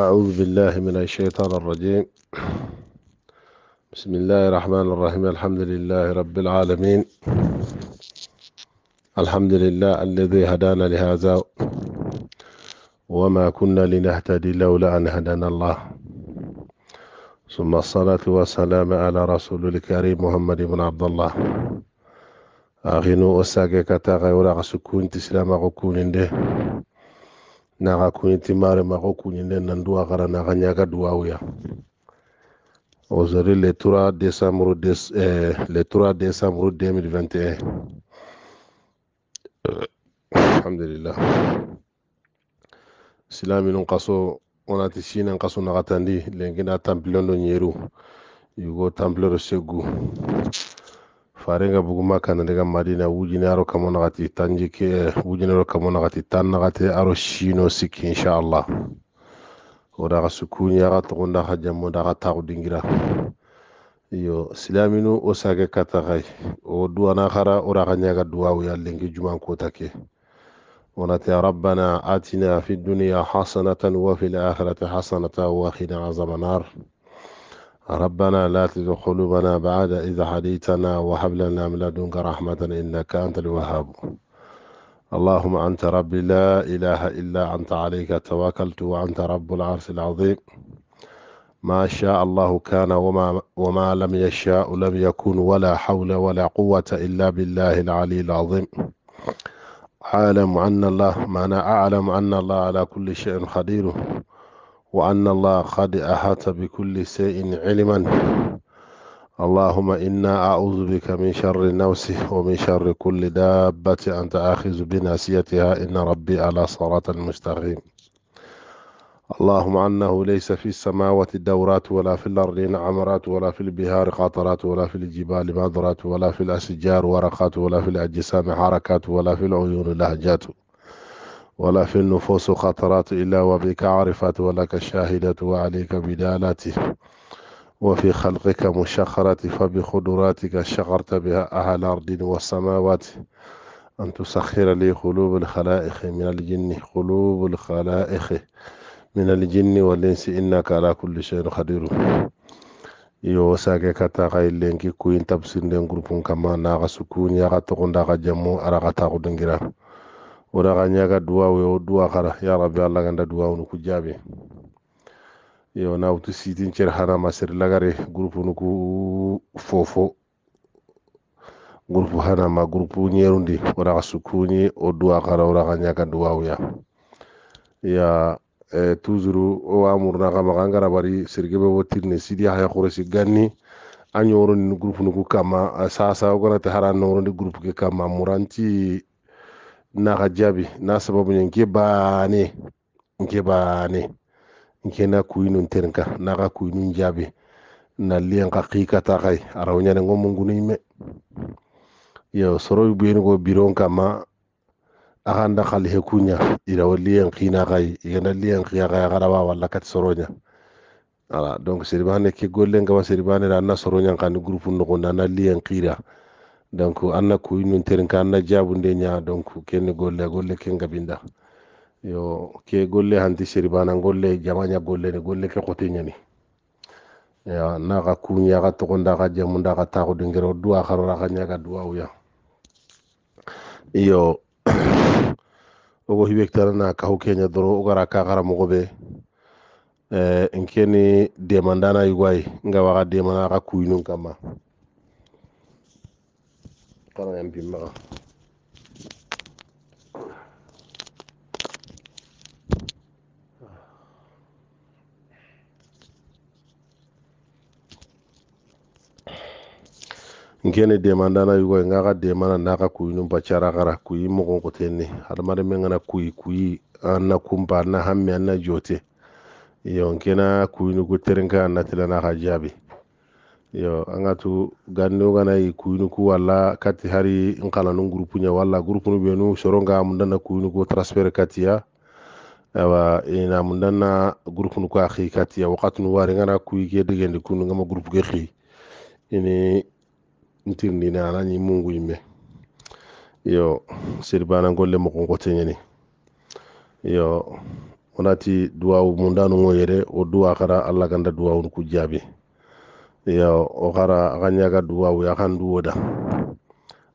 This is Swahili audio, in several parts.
أعوذ بالله من الشيطان الرجيم بسم الله الرحمن الرحيم الحمد لله رب العالمين الحمد لله الذي هدانا لهذا وما كنا لنهتدي لولا أن هدانا الله ثم الصلاة والسلام على رسول الكريم محمد بن عبد الله أغنو أساقك تغير أغسكون تسلام أغكون ده naxa kuɲi timarema xo kuɲinde nanduwa xara naxa ɲaga duwawuya aujourd'hui le 3 décembre, eh, le 3 décembre 2021 alhamdulillah silaminun kaso onati sinan na naxatandi lengina tanpilon do ɲeru yugo tanpilo do segu faringa buguma kana kanarega madina wujine aro kamona gati tanji ke wujine aro kamona gati tanna gati aro shino sikki inshallah odaxa sukuni axa toxunda xa jamoda xa taxu dingira iyo silaminu wo sage gai o duwana xara oraxa ñaga duwawuya lenki jumankota ke ونتي ربنا آتنا في الدنيا حسنة وفي الآخرة حسنة وقنا عذاب النار ربنا لا تزغ قلوبنا بعد إذا هديتنا وهب لنا من لدنك رحمة إنك أنت الوهاب اللهم أنت ربي لا إله إلا أنت عليك توكلت وأنت رب العرش العظيم ما شاء الله كان وما, وما لم يشاء لم يكن ولا حول ولا قوة إلا بالله العلي العظيم أعلم أن الله ما أنا أعلم أن الله على كل شيء قدير وأن الله قد أحاط بكل شيء علما اللهم إنا أعوذ بك من شر نفسي ومن شر كل دابة أنت آخذ بناسيتها إن ربي على صراط مستقيم اللهم أنه ليس في السماوات دورات ولا في الأرض عمرات ولا في البهار قطرات ولا في الجبال مضرات ولا في الأشجار ورقات ولا في الأجسام حركات ولا في العيون لهجات ولا في النفوس خطرات إلا وبك عرفت ولك الشاهدة وعليك بدالته وفي خلقك مشخرة فبقدراتك شغرت بها أهل أرض والسماوات أن تسخر لي قلوب الخلائق من الجن قلوب الخلائق من الجن والإنس إنك على كل شيء قدير iyo sage kata kay lenki kuin tafsir den groupon kama na ga sukun ya ga to nda ga jamu ara ga ta wona ka ñaga duwawu yo duwa kara ya rabbi allah ganda duwawunu ku jaabi yo na wutu sitin cer hana masir lagare groupe nuku fofo groupe hana ma groupe ñerundi wona ka sukuni o duwa kara wona ka ñaga duwawu ya ya eh, toujours o amurna kama kangara bari sirgebe wo tirne sidi haya khuresi ganni a ñoroni groupe nuku kama sasa ogonate hara norondi groupe ke kama muranti naxa jaabi na sababu ñe nke baane nke baane nke na kuyinun terenka naxa kuyinun jaabi na liyan xa xiikata xay arawoñanengo mungunuimme yo soro buyenigo biron kama axa nda xalihe kuña irawo liyen xiina xay igana liyen xiya xay axarawa walla kati soroña wala donc seribane ke gollen gaba seribane ra na soroñan xani groupe noxonda na liyen xiira donc anna ku yinnontiri ka anna jabunde ña donc kenne golle golle ke gabinda yo ke golle hanti siribana golle jamaña golle ni golle ke xotiñani ya naxa kuñi axa toxonda xa jamunda xa taxudingere o duwa xarora xa ñaga duwawuya iyo ogo hiɓektanana kaxu keña doro o gara ka xaramoxoɓe eh, nkeni demandana yugwayi ngawaxa demana ga kuyinun kamma പറയാൻ പിമ്മ nkene demandana yugo nga ka demana na ka kuyi num bacara gara kuyi mogon ko tenne adamade men ngana kuyi kuyi anna kumba na hamme anna jote yo nkena kuyi nugo terenka anna tela na ka jabi yo an ga to ganno gana yi kuyinu ku wala kati hari n kalanun gurupu ɲa walla gurupu nu benu soron ga mun danna kuyinu ko transfer katiya awa ina mun danna gurupu nu ko a xi katiya wakati nu wari ngana kuyi ke degendi kunu ngama gurupu ke xi ini ntirndini ana ñi mungu yimme yo sir banangolle mokonkote ñani yo wonati duwawu mun danu ŋo duwa kara allah ganda duwawun ku jaabi yo o xara a xa ñaga duwawu a xan duwoda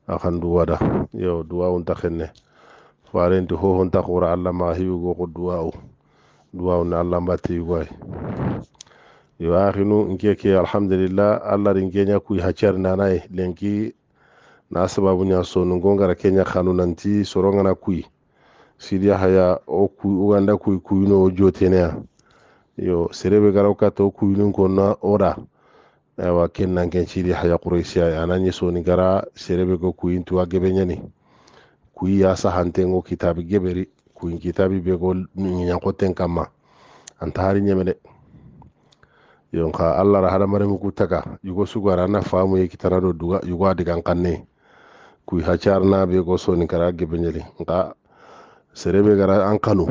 a xan duwada yo duwawun ta xenne farenti hohon ta xura allah maxa xiwugo xo duwawu duwawu ne allah mbati yugay yo axinu nke ke alhamdulillah allah rin keña kuy xa cernanaye lenki na sababu ña sonungo ngara keña xanu nanti sorongana kuy sidiya haya o kuy uganda kuy kuyino o joteneya yo serebe gara o kata o kuyinun konna Eh, wa kennan ken cidi haya quraysiya ananye soni gara serebe go kuyintu gebe nyani kuyi ya sahantengo kitabi geberi kuyin kitabi be go ñankoten kamma anta hari ñemede yonka allah ra hadamaremu ku taka yugo sugara ana faamu ye kitana do duga yugo adigan kanne kuyi hacarna be go soni gara gebe ñeli nka serebe gara an kanu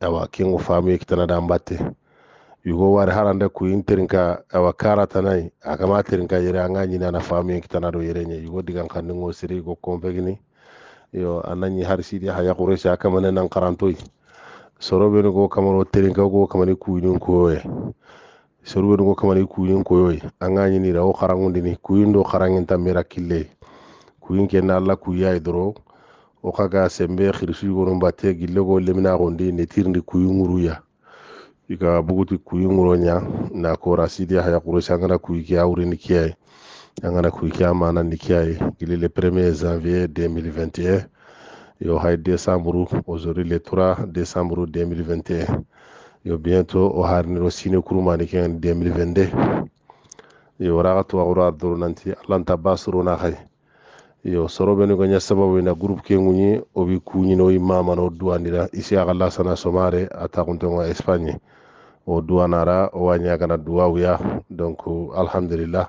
awa kengo faamu ye kitana da mbatte yugo war harande ku interinka awakara tanai akama yere anga na fami kitana do yere nye yugo digan siri go konvegni yo ananyi har haya quraish akamane nan qarantoi sorobe go kamano terinka go kamane ku yinin sorobe go kamane ku yinin ko ye anga nyini ni ku yindo tamira kille ku yin kenna alla doro o kaga sembe khirsu go batte gille go lemina gondi ne tirndi i ka buguti kuyi ŋuro na kora sidi haya kurosi an kana kuyi kɛ awuri ni kiya ye an kana e. janvier 2021 yo hay décembre aujourd'hui le 3 décembre 2021 yo bientôt o harniro sine kurumani ken 2022 yo waraga tuwaxuro a doronanti alanta ba sorona xay yo soro benu ga sababu na groupe ke ŋuɲi o bi kuɲini o i mamana isi a xa somare a taxuntenga o duwanara o wañagana duwawuya donc alhamdulillah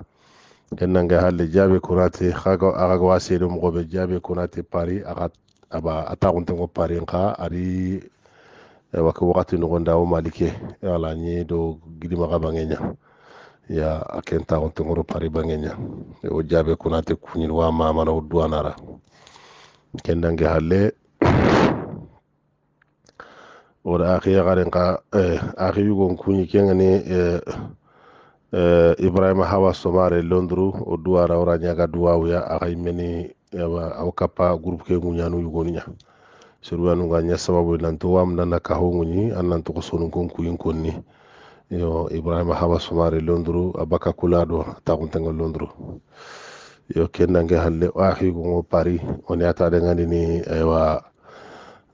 ken nange halle jaabi kunati axaga wa seedu moxoɓe jaabi kunati pari axa aba a taxuntengo pari nxa ari eh, wake waxati noxonda wo malike wala ñi do gidimaxa bangeña ya a ken taxuntengoro pari bangeña o jaabe kunati kuñin wa mamana o duwanara ken nange halle oda akhi yagaren ka eh, akhi yugon kunyi kengani eh, eh, ibrahima hawa somare londru o duwara ora ñaga duwawuya akhay meni awa kappa groupe ke ŋuñanu yugonu ña surwanunga ña sababu nanto wamnana kaho ŋuñi an nanto ko sonunkon yo ibrahima hawa somare londru abaka kulado taxuntanga londru yo ken nange halle o akhi yugongo paris oni ataɗengani ni aywa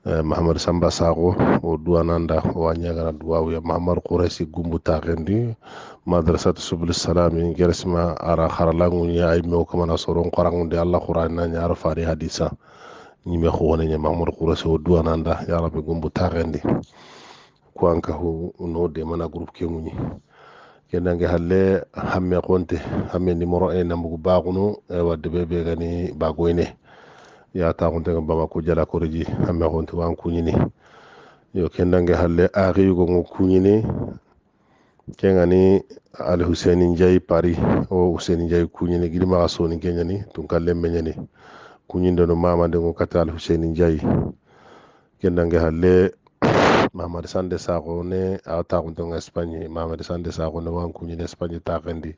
Eh, mahamar samba sakho o duwananda o a wañagana duwawiya mahamar kouraysi gumbu takendi madrasatu subul salami geresima ara haralanguña ay mew kamana soron korangude allah qur'anina ñaro fari hadisa ñime xuwoneña mahamar kouraysi o duwananda yarabe gumbu takendi kuwanka hu no demana groupe ke kenguñi kendange halle hamme konte hamme numéro 1 nambugu baxunu wadde ɓe ɓe gani bagoyne ya taxunte ga bamako jala koriji a mexonti wan kuñini yo ken dange halle axiyugongu kuñini kengani al huseini ndiaye pari o huseini ndiaye kuñini gidimaxa soni keñani tunkalle meñani kuñindeno mamandengu kata al huseini ndiaye ken dange halle mamad sande saxo ne a taxuntenga espagne mamad sande saxo ne wan kuñini espagne taxendi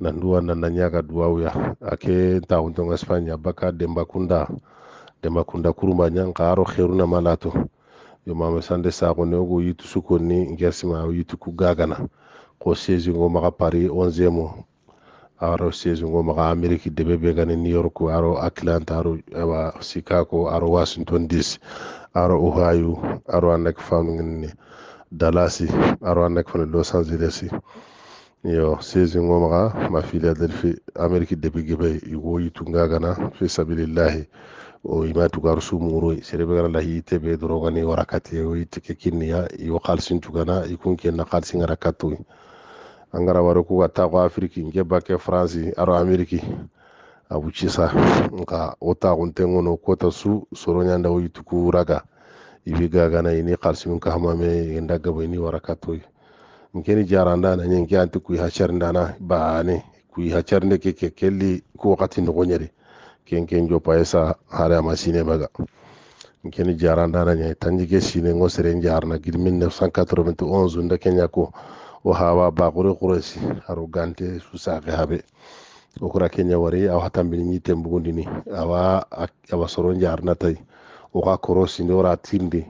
na na nanya ka duwawuya ake ntaxuntonga espagne baka demba kunda demba kunda kurumba ɲan malato yo mame sande saxone ogo yitusu konni ngersima yituku gagana xo sesingo maxa paris onzemo aro sesingo maxa amérique debe be gani new york aro atlanta aro awa chicago aro washington dc aro ohio aro anek famingni dalasi aro anek fane los angeles yo sesin go maga ma filiadel fi amérique depuis gebe igo yitunga gana fi sabilillahi o ima tugar sumuroi serebe gara lahi tebe dorogani warakati o itike kinniya iwo kalsin tugana ikun kenna kalsin gara angara waro ku gata afriki nke bake france aro amérique abucisa nka o tagunte kota su soroñanda o yituku raga ini kalsin kahmame inda ini warakatoi nkeni jaranda na nyingi anti kui hachar ndana baani kui hachar ne ke ke kelli ku wakati no nyeri ken ken jo paesa hare amasine baga nkeni jaranda na nyen tanji ke sine ngo seren jarna gir 1991 nda kenya ko o hawa ba gore goresi haro gante susa ke habe okura kenya wari aw hatambini ni tembugundini awa awa soron jarna tai o ka korosi ndora tindi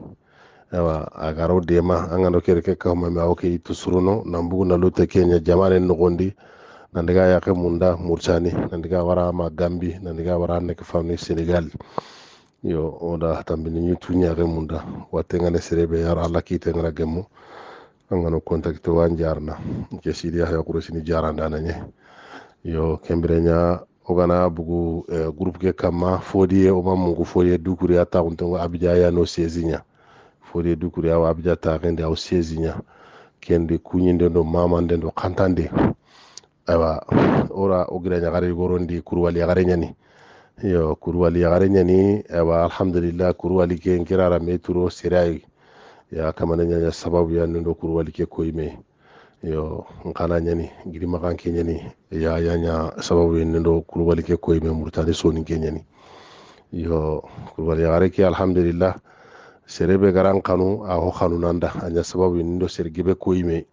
ayiwa a karaw dema an gano kereke kahuma me awo ke itu suruno nambugu nalu kenya jamane nogondi nandiga yake munda murchani nandiga wara ma gambi nandiga wara neke famni senegal yo oda tambini ñu tu ñaare munda watte ngane serebe yar alla kite ngana gemu an contact wa jarna ke sidi yahya kurusini jaranda nanye yo kembere ogana bugu eh, groupe ke kama fodiye o mamungu fodiye dukuri ata untongo abidja no sezinya fode dukuri awa abija taxende au sesi ɲa kende kuɲinden ndendo mama ndendo kantande awa ora ogira nyagare gorondi yigorondi kuruwali yagare nyani yo kuruwali yagare nyani awa alhamdulillah kuruwali ke nkirara me ya kama nanya ya sababu ya nundo kuruwali ke koime yo nkana nyani girimaxan makanke nyani ya ya nya sababu ya nundo kuruwali ke koime murutani soni ke ɲani yo kuruwali yagare ke alhamdulillah serebe garan kanu a ho kanu nanda anya sababu nindo sergebe koyime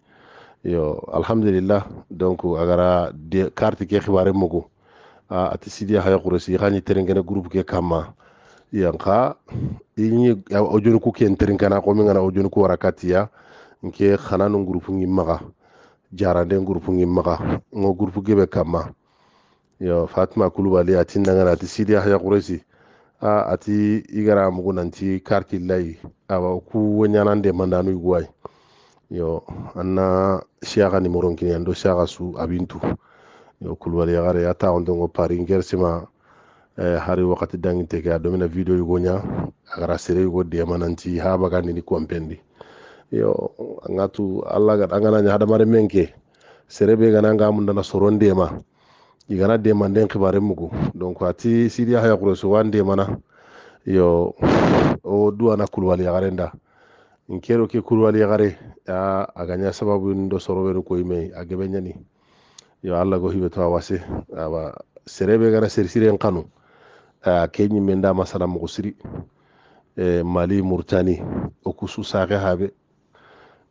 yo alhamdulillah donc agara de carte ke xibare mugo a ah, ati sidi haya qurasi xani terengene groupe ke kama yanka ini o ku ken terenkana ko mingana o ku warakatiya nke xananu groupe ngi maga jarande groupe ngi maga ngo groupe gebe kama yo fatima kulubali ati nangana ati sidi haya qurasi a ati igara mugu nanti karki lai awa ku wanyanan de mandanu iguai yo anna shiaga ni moron kini ando shiaga su abintu yo kulwari yagare ya ta ondo ngo pari ngersima eh, hari wakati dangi teke ya video yugo nya agara sere yugo de mananti haba gani ni kwampendi yo angatu alla gana nyahada mare menke sere be gana nga mundana soron de ma i igana demanden kibare mugu donc ati sidiya haya kureso wan demana yo o duwana kulwali yagare nda nkero ke kulwali yagare a aganya sababu ndo sorobenu koyime agebe ñani yo allah go hibe to a awa serebe gana serisiren kanu a ke ñimmen da masala mugu siri e, mali murtani o kusu sake habe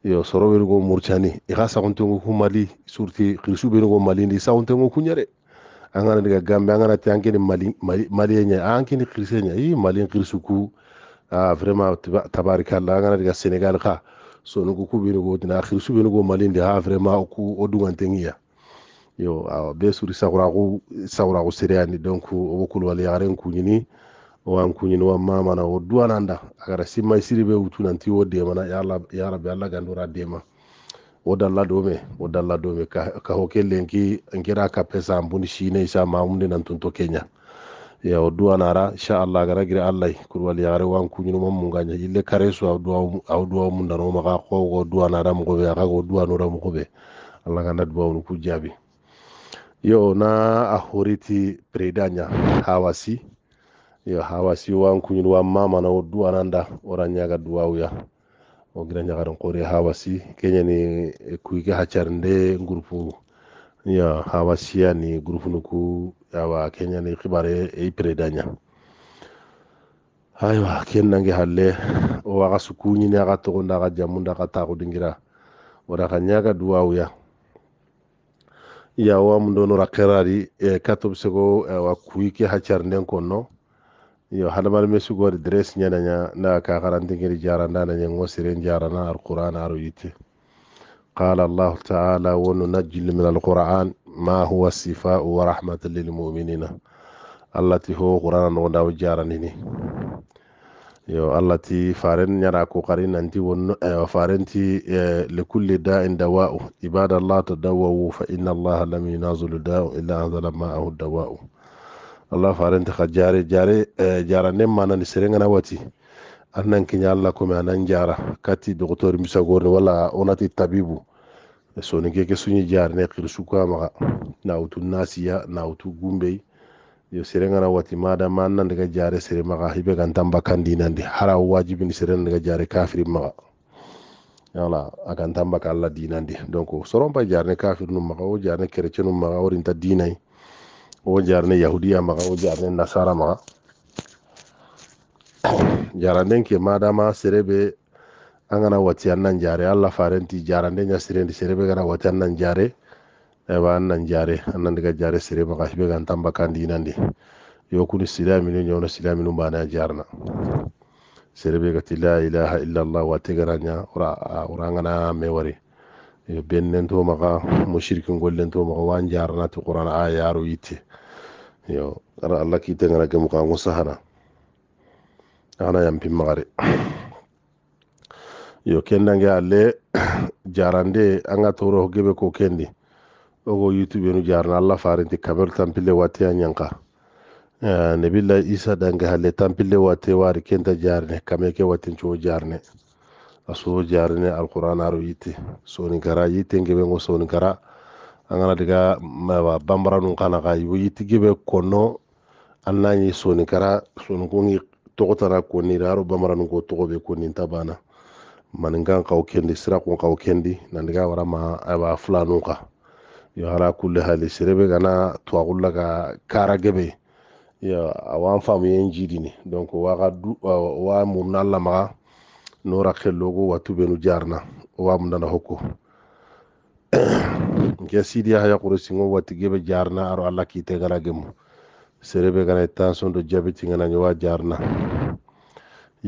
yo sorobenu go murtani ixa saguntengu ku mali surti xirisu benugo mali ndi saguntengu kuñare an kana daga gambe an kana ta an kini mali ɲɛ an kini kirise ɲɛ i mali kirisi ku ah vraiment la an kana daga senegal ka so ku ku bini ko tina kirisi bini ko mali de ha vraiment ku o dungantengi ya yo awa be suri sawraku sawraku sereyani donc o kulwali yaren ku ɲini wan kuñini wan mamana wo duwananda agara simmay siri be wutunanti wo demana ya rabbi allah gandora dema o dalla dome o dalla dome ka, ka kelle ngi ngira ka pesa ambuni shine isa mamuni nan tunto kenya ya o duwa nara insha Allah gara gira Allah kurwali ya gare wan kunyinu mamu nganya ille kare su au duwa au duwa mun nan maka ko go duwa nara mu gobe ka go duwa nora mu gobe Allah kana duwa ku jabi yo na ahoriti predanya hawasi yo hawasi wan kunyinu wa mama na o duwa nanda oranya ga duwa uya o gina ñagaran kore hawasi keñani kuike haccarnde groupe ya hawasiya ni groupe nuku yawa keñani xibare i prédaña aywa ken nange halle o waxa sukuñini axa toxonda axa jamunda axa taxudingira wara xa ñaga duwawuya yawa mu ndono ra kerari e eh, katob sego eh, wa kuike haccarnden konno yo hadamaren su gori dress nya na na ka garanti ngiri jarana na nya ngosiren jarana alquran aru yiti قال الله تعالى وننجل من القرآن ما هو الشفاء ورحمة للمؤمنين التي هو قرآن وداو جارنيني yo allah ti faren ñara kokari nanti wonno eh, faren ti eh, likulli da'in dawa'u ibadallah tadawwawu fa inna allaha lam yunazilu da'u illa anzala ma'ahu dawa'u allah farenta ka jare jare eh, jara ne mana ni serengana wati annan kinya allah kuma anan jara kati doktor misa gorni wala onati tabibu soni keke sunyi jare ne kirsu ka maka na utu nasiya na utu gumbei yo serengana wati mada ma daga jare sere maka hibe kan tamba kandi nandi hara wajibi ni serengana daga jare kafiri maka wala akan tamba ka allah dinandi donc soron pa jarne kafir num maka o jarne kerecen num maka o rinta dinai o jarne yahudiya wo jaar ne nasara maga jaranden ke madama serebe an kana wati an nan jare allah farenti jaranden ya sirendi serebe kana wati an nan jare ewa an nan jare an nan diga jare serebe maga hibe kan tamba kandi yokuni silaminu ñono silaminu mbana jarna serebe gati la ilaha illallah wati garanya ura ura ngana me wari bennen to maka mushrikin gollen to maka wan jarana ti qur'an a yaro yo ara allah kite ngana gemu ka ngusa hana ana yampin magare yo kendange alle jarande anga toro gebe ko kendi ogo youtube nu jarna allah farinti kamer tampille watte a ñanka eh, isa dange halle tampille watte wari kenta jarne kame ke watten jarne aso jarine alquran aro yite soni gara yite ngebe ngo soni gara angana diga mawa bambara nun kana ga yiwo yitti gebe kono annañi soni gara soni kongi togotana koni raro bambara nun ko togobe koni tabana maningan kaw kendi sira kun kaw kendi diga wara ma awa fulanu ka yo ara kulle hali sirebe gana to agulla ga kara gebe yo awan famu yen jidini donc wa du wa murna alla nora xellogo wattu ɓenu jarna o wamdana hokko nke sidiya haya xuro singo watti geɓe jarna aro allah kiite gana gemu serebe gana tension do diabeti ngana ñowa jarna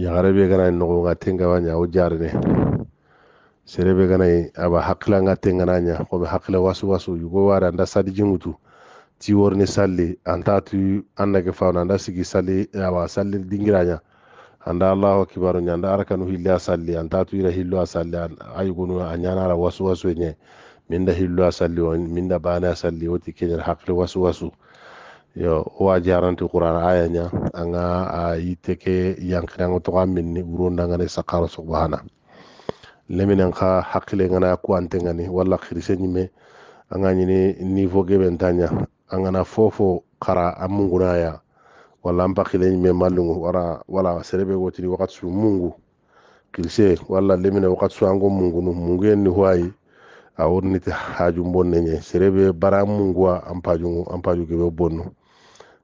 yaxarebe gana e noxonga tengawa ña wo jarne serebe gana e aba hakkilanga tengana ña xoɓe hakkile wasu wasu yugo ware anda sadi jingutu ti worni salli anta tu an fawna anda sigi salli awa salli dingiraña anda allahu akibaru ñe anda arakanu hille a salli anta tuyira hillo a salli ayigunu a ñanara wasu wasu ñe minda hillo salli o minda bane salli woti keñer hakle wasu wasu yo wa jaranti qur'an aya ña anga a yitte ke yankirango toxa min ni wurondangane sakaro subhana leminen xa hakkile ngana kuwante ngani walla xirise ñimme anga ñini niveau geɓen taña angana fofo xara a mungunaya wala mpakile ñime mallungu wara wala serebe wotiri wakati su mungu kilse wala lemine wakati su ango mungu nu mungu en ni huwayi a wonniti haaju bonne ñe serebe bara munguwa ampaju ampaju kebe bonnu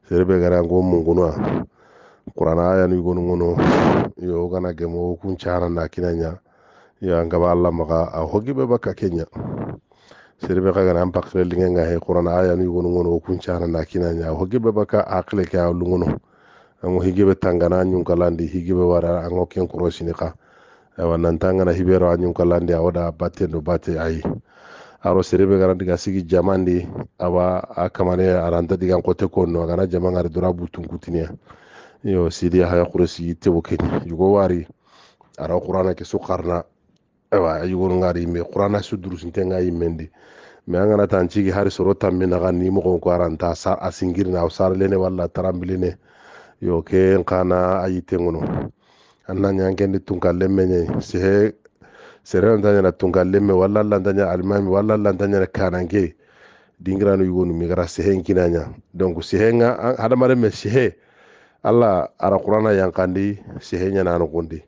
serebe gara ango mungunuwa kurana ayanu igonu ngono yo gana gemo kun cana na kinanya ya ngaba allah maga a hogibe bakka kenya serebe kaga nan pakle linga nga he qur'an aya ni gono gono kun chana na kina nya ho gebe baka akle ka lungono ngo higebe tangana nyun kalandi higebe wara ango ken kuroshi ni ka wannan tangana hibero anyun kalandi awoda batte no batte ai aro serebe gara diga sigi jamandi awa akamane aranda diga kote konno gana jamanga dura butun kutinia yo sidi haya kurosi yitte wokeni yugo wari ara qur'ana ke su qarna ayiwa a yugonu ŋa di su durusinte ŋa yi men di mɛ an hari soro tanbe naxa ni moxon ko aranta a singirina a sarlene walla taranbilene yo ke n xana a yiten ŋono an na ɲankendi tunkanlen me ɲe sehe serenanta ɲana tunkanlen me walla lanta ɲa alimami walla lanta ɲana kananke dingirano yugonu mi gara sehe n kina ɲa donc sehe ŋa hadamaren me sehe alla ara kurana yankandi sehe ɲana anoxondi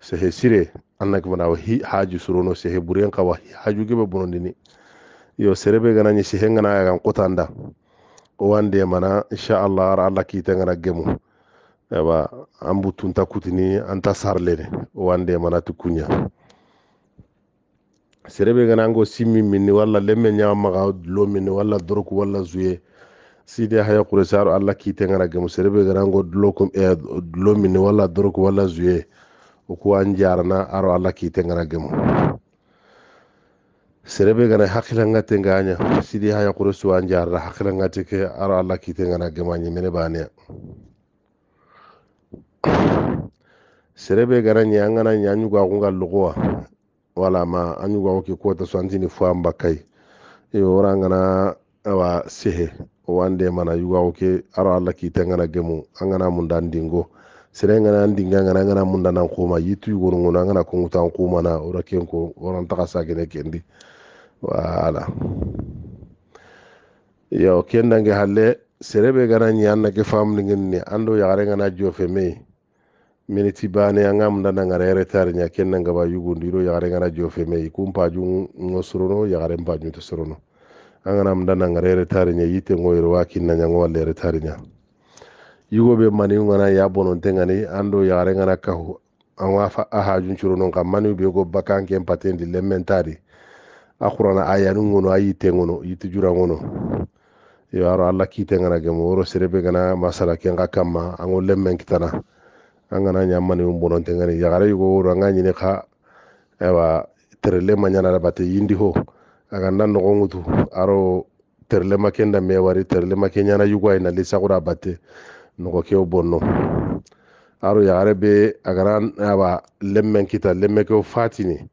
sehe sire annak mana hi haju surono sehe buriyan kawa haju gebe bonondini yo serebe gana ni sehe ngana ya kan kotanda wande mana insha Allah ar Allah ki tangana gemu aba ambu tunta kutini anta sarlene wande mana tukunya serebe gana ngo simmi minni walla lemme nyama ga lo minni walla doroku walla zuye sidi haya kuresaru Allah ki tangana gemu serebe gana ngo dlo e eh, minni walla doroku walla zuye uku an jarana aro alla kitengana gemu serebe gana hakilanga tenga anya sidi haya kurusu an jarana hakilanga teke aro alla kitengana gemu anya mene bane serebe gana nya ngana nya kunga lugwa wala ma anyuga woki kota so antini fuamba kai yo e, orangana awa sehe wande mana yuga woki aro alla kitengana gemu angana mundandingo sere ngana ngana ngana munda nan kuma yitu gonu ngona ngana kungu kuma na ora ken ora ntaka sa gene kendi wala yo kenda nge halle sere gana nyi anna ke fam ngin ni ando ya gare ngana jofe me miniti bane anga munda nan ngare retar nya kenda ngaba yugo ya gare ngana jofe me kumpa ju ngosrono ya gare mpa ju to munda nan ngare retar nya yite ngoyro wakin na nya ngwale retar nya yigo be mani ngana ya bonon tengani ando ya rengana kahu anwa fa aha junchuru non kam mani be go bakan ken patendi lementari akurana aya nungono ayi tengono yiti jura ngono yo alla kite ngana gemo oro serebe gana masala ken ga kama ango lemmen kitana angana nya mani bonon tengani ya gare yigo oro anga nyine kha ewa terele manyana da bate yindi ho aga nan no ngutu aro terele makenda mewari terele makenya na yugo ina lisa kura bate nogo kew bonno aro yagare be agara awa lemmen kita lemme fatini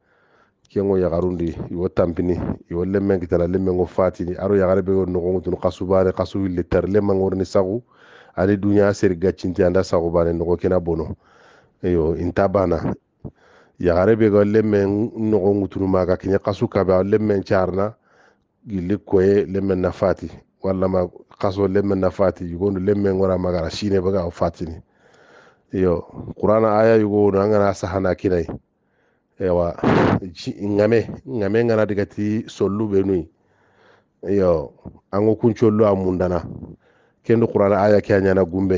kengo yagarundi iwo tampini iwo lemmen kitala lemmengo fatini aro yagare be nogongo tunu kasubane kasu willi ter lemmangorini sagu ani duniya seri gaccinti anda sagu bane nogo bono eyo inta bana yagare be ga lemmen nogongo maga kinya kasu kabe lemmen carna gilli koye lemmen na fati wallama kaso lemmen na fati yugondo lemmen wara magara shine baga o fatini yo qur'ana aya yugondo angana sahana kinai ewa ngame ngame ngana diga ti sollu be yo ango kuncollu amundana kendo qur'ana aya ke anyana gumbe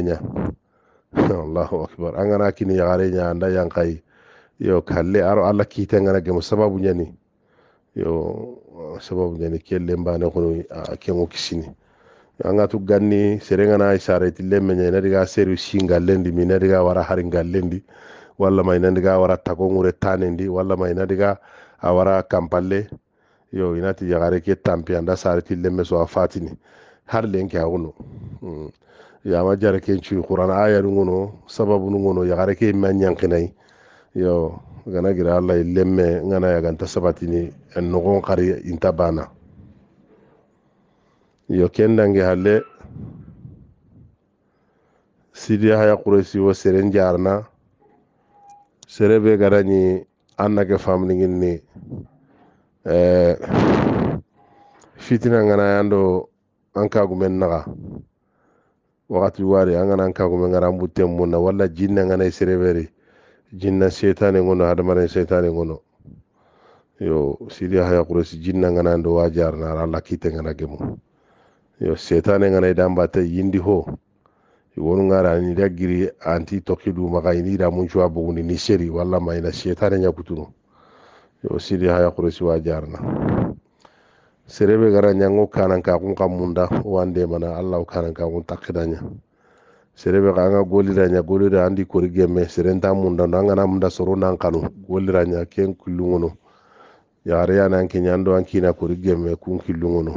allahu akbar angana kini yagare nya anda yankai yo kalle aro alla kite ngana gemo sababu nyani yo sababu nyani kelle mbane kono kengo kisini an ga tu ganni serengana isaretille meña ina diga seru singallendi mi ina diga wara haringallendi walla ma ina diga wara tagongure tanendi walla ma ina diga a wara kampalle yo inati yagare ke tampi anda saretille me so a fatini har lenke a wuno mm. yama jare ken cuyi quran ayaru ngono sababu nu ngono yagare ke ma ñankinay yo gana gira allah lemme ngana yaganta sabatini en nogon kari inta bana yo kendange halle sidi haya kuresi wo seren jarna sere be garañi annake famnigin ni eh, fitina ngana yando an kagumen naxa wakati wari an gana an kagumen ngara an butten munna walla jinna ngana sereberi jinna setane ngono hadamaren setane ngono yo sidi haya kuresi jinna ngana ando wa jarna ara alla kite ngana gemu yo setane ngana damba ta yindi ho wonu ngara ni dagiri anti tokidu maka ini da mun cuwa buguni ni seri walla maina setane nya kutunu yo sidi haya kuresi wa jarna serebe gara nyango kanan ka kun kam munda wande mana allah kanan ka kun takidanya serebe ka anga golira nya golira andi korige me serenta munda nanga na munda soro nan kanu golira nya ken kulungono yare ya nan kinyando an kina korige me kun kulungono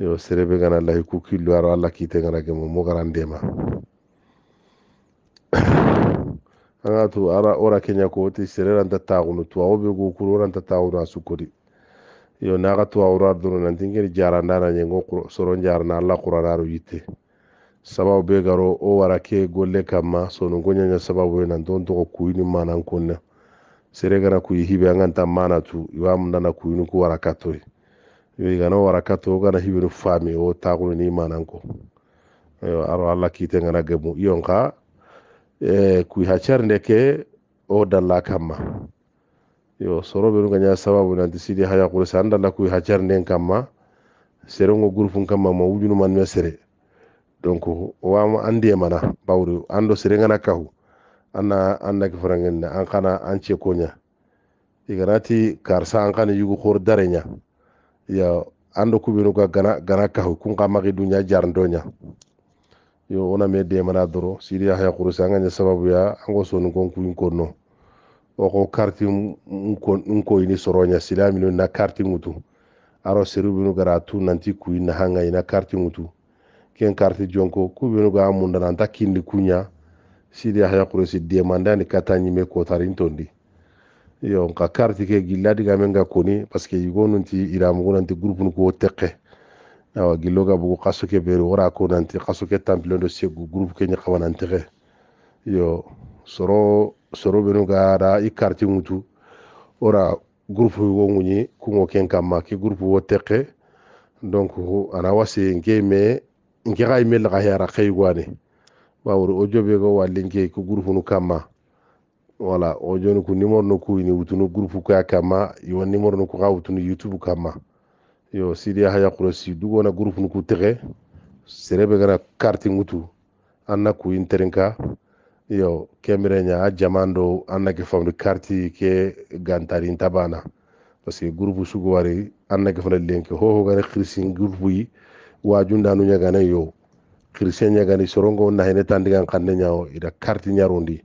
yo serebe gana lahi ku killu aro alla te gana ke mo garande ma anga tu ara ora kenya ko ti sereranta taxunu tuwaxu be go kuru ta taxunu a sukkodi yo na ga naxa tuwaxuro ar dunu nantin keni jarandana ñengo soro jarana alla quranaro yite sababu be garo o wara ke golle so kamma sonunko ñaña sababu don nanton toxo kuyini manan kunna sere gana kuyi hibe anganta mana tu iwa mundana kuyini ku wara katoi igana warakato gana hibinu fami o taxunu ni mananko aro alla kite ngana gemu iyon xa eh, kui hacarinde ke o dalla kamma yo sorobenu gaña sababu nanti sidi hayakure sa an dalla kui hacarinden kamma serengo groupe kamma ma wujunu manme sere donc wama andie mana bawri ando sere ngana kahu anna annaki farangenne an xana an cekoña iganati karsa an xana yugu xor dareña yo ando ga gana gana ka kahu kunka maxi duña jarndoña yo ona me de demana doro sidi yahya xurusi anga sababu ya ango sonu kon kuin konno ko karti ko ko ini nkoyini silami no na karti mutu aro serubinu gara tu nanti ku kuin na hanga ina karti mutu ken karti jonko kubinu ga mundana anta kindi kuña sidi yahya xurusi katani me ko tarin tondi yo nka karti ke gilla diga men ga koni parce que yugo nunti iramugo nanti groupe nuko teqe awa gillo ga bugo qaso ke beri wara ko nanti qaso ke tampilon do segu groupe ke nyaka wanan teqe yo soro soro benu ga da i karti mutu ora groupe wo nguni kungo ken kama ke groupe wo teqe donc ana wasi nge me nge ga email ga yara khay gwane bawru o jobe go walinge ko groupe nu kama wala wo joni ku numéro no ku ini wutunu groupe ka kama yo numéro no ko ka wutunu youtube kama yo sidi haya kuro si dugona groupe no ku tege serebe gara carte ngutu anna ku interinka yo kemire nya jamando anna ke famdu carte ke gantari intabana parce que groupe sugu wari anna ke fana lenke ho ho gara christian groupe yi wajunda nu nya gane yo christian nya gane sorongo na hene tandigan kanne nyao ida carte nyarondi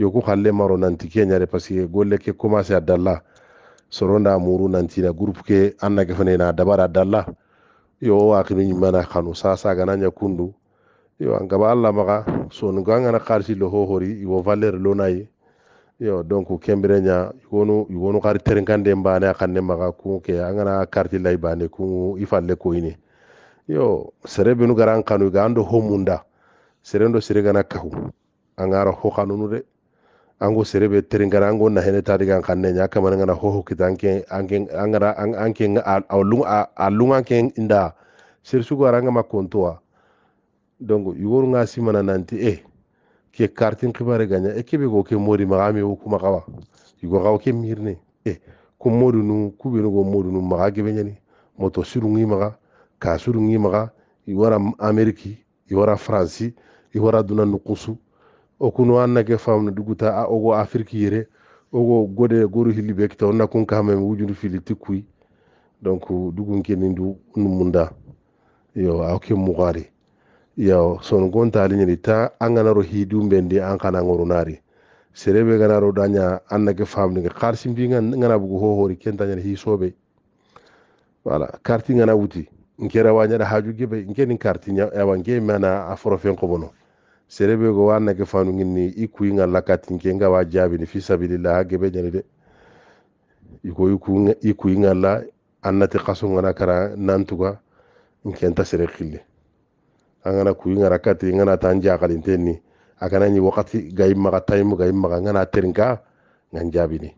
yoku halle maro nanti ke ñare parce que golle ke commencé a dalla soronda muru nantina groupe ke anna ke fane na dabara dalla yo waqinu ñimmana xanu sasa gana ña kundu yo an gaba allah maxa sonu ga ngana xarisi lo hohori iwo valeur lo nayi yo donc kembire ña iwonu iwonu xari terenkande mbane a xanne maxa kun ke a ngana karti lay bane kun i falle koyini yo sere benu gara xanu ga homunda serendo sere gana kaxu a ngara de ango serebe terengara ango na hene tari gan kanne nya kamana ngana hoho kita anke anke angara anke alung alung anke inda sirsu ko aranga makontoa donc yugoru nga simana nanti e ke kartin kibare ganya e kebe go ke mori magami wo kuma kawa yugo kawo ke mirne e ko modu nu kube no go nu maga ke benyani moto surungi maga ka surungi maga iwara ameriki iwara fransi iwara dunan nukusu okuno annake famno duguta a ogo afrique yere ogo gode goru hili be kita onna kun kama mi wujundu fili tikui donc dugun keni ndu numunda yo awke mugari yo son gonta ali nyani ta anganaro hidu mbende an kana ngorunari serebe ganaro danya annake famni ga karsi mbi ngana bugu ho hori kenta nyani hi sobe wala karti ngana wuti nkera wanya da haju gebe nkeni karti nya ewa ngeme na afrofen ko bono serebe go wa nake fanu ngini iku e inga lakati nkenga wa jabi ni fisa bilillah hage be nyani de iku inga iku inga la annati qasu ngana kara nantuga nkenta sere khille angana ku inga rakati ngana tanja kalinte ni akana ni wakati gai maga time gai maga terinka ngan jabi ni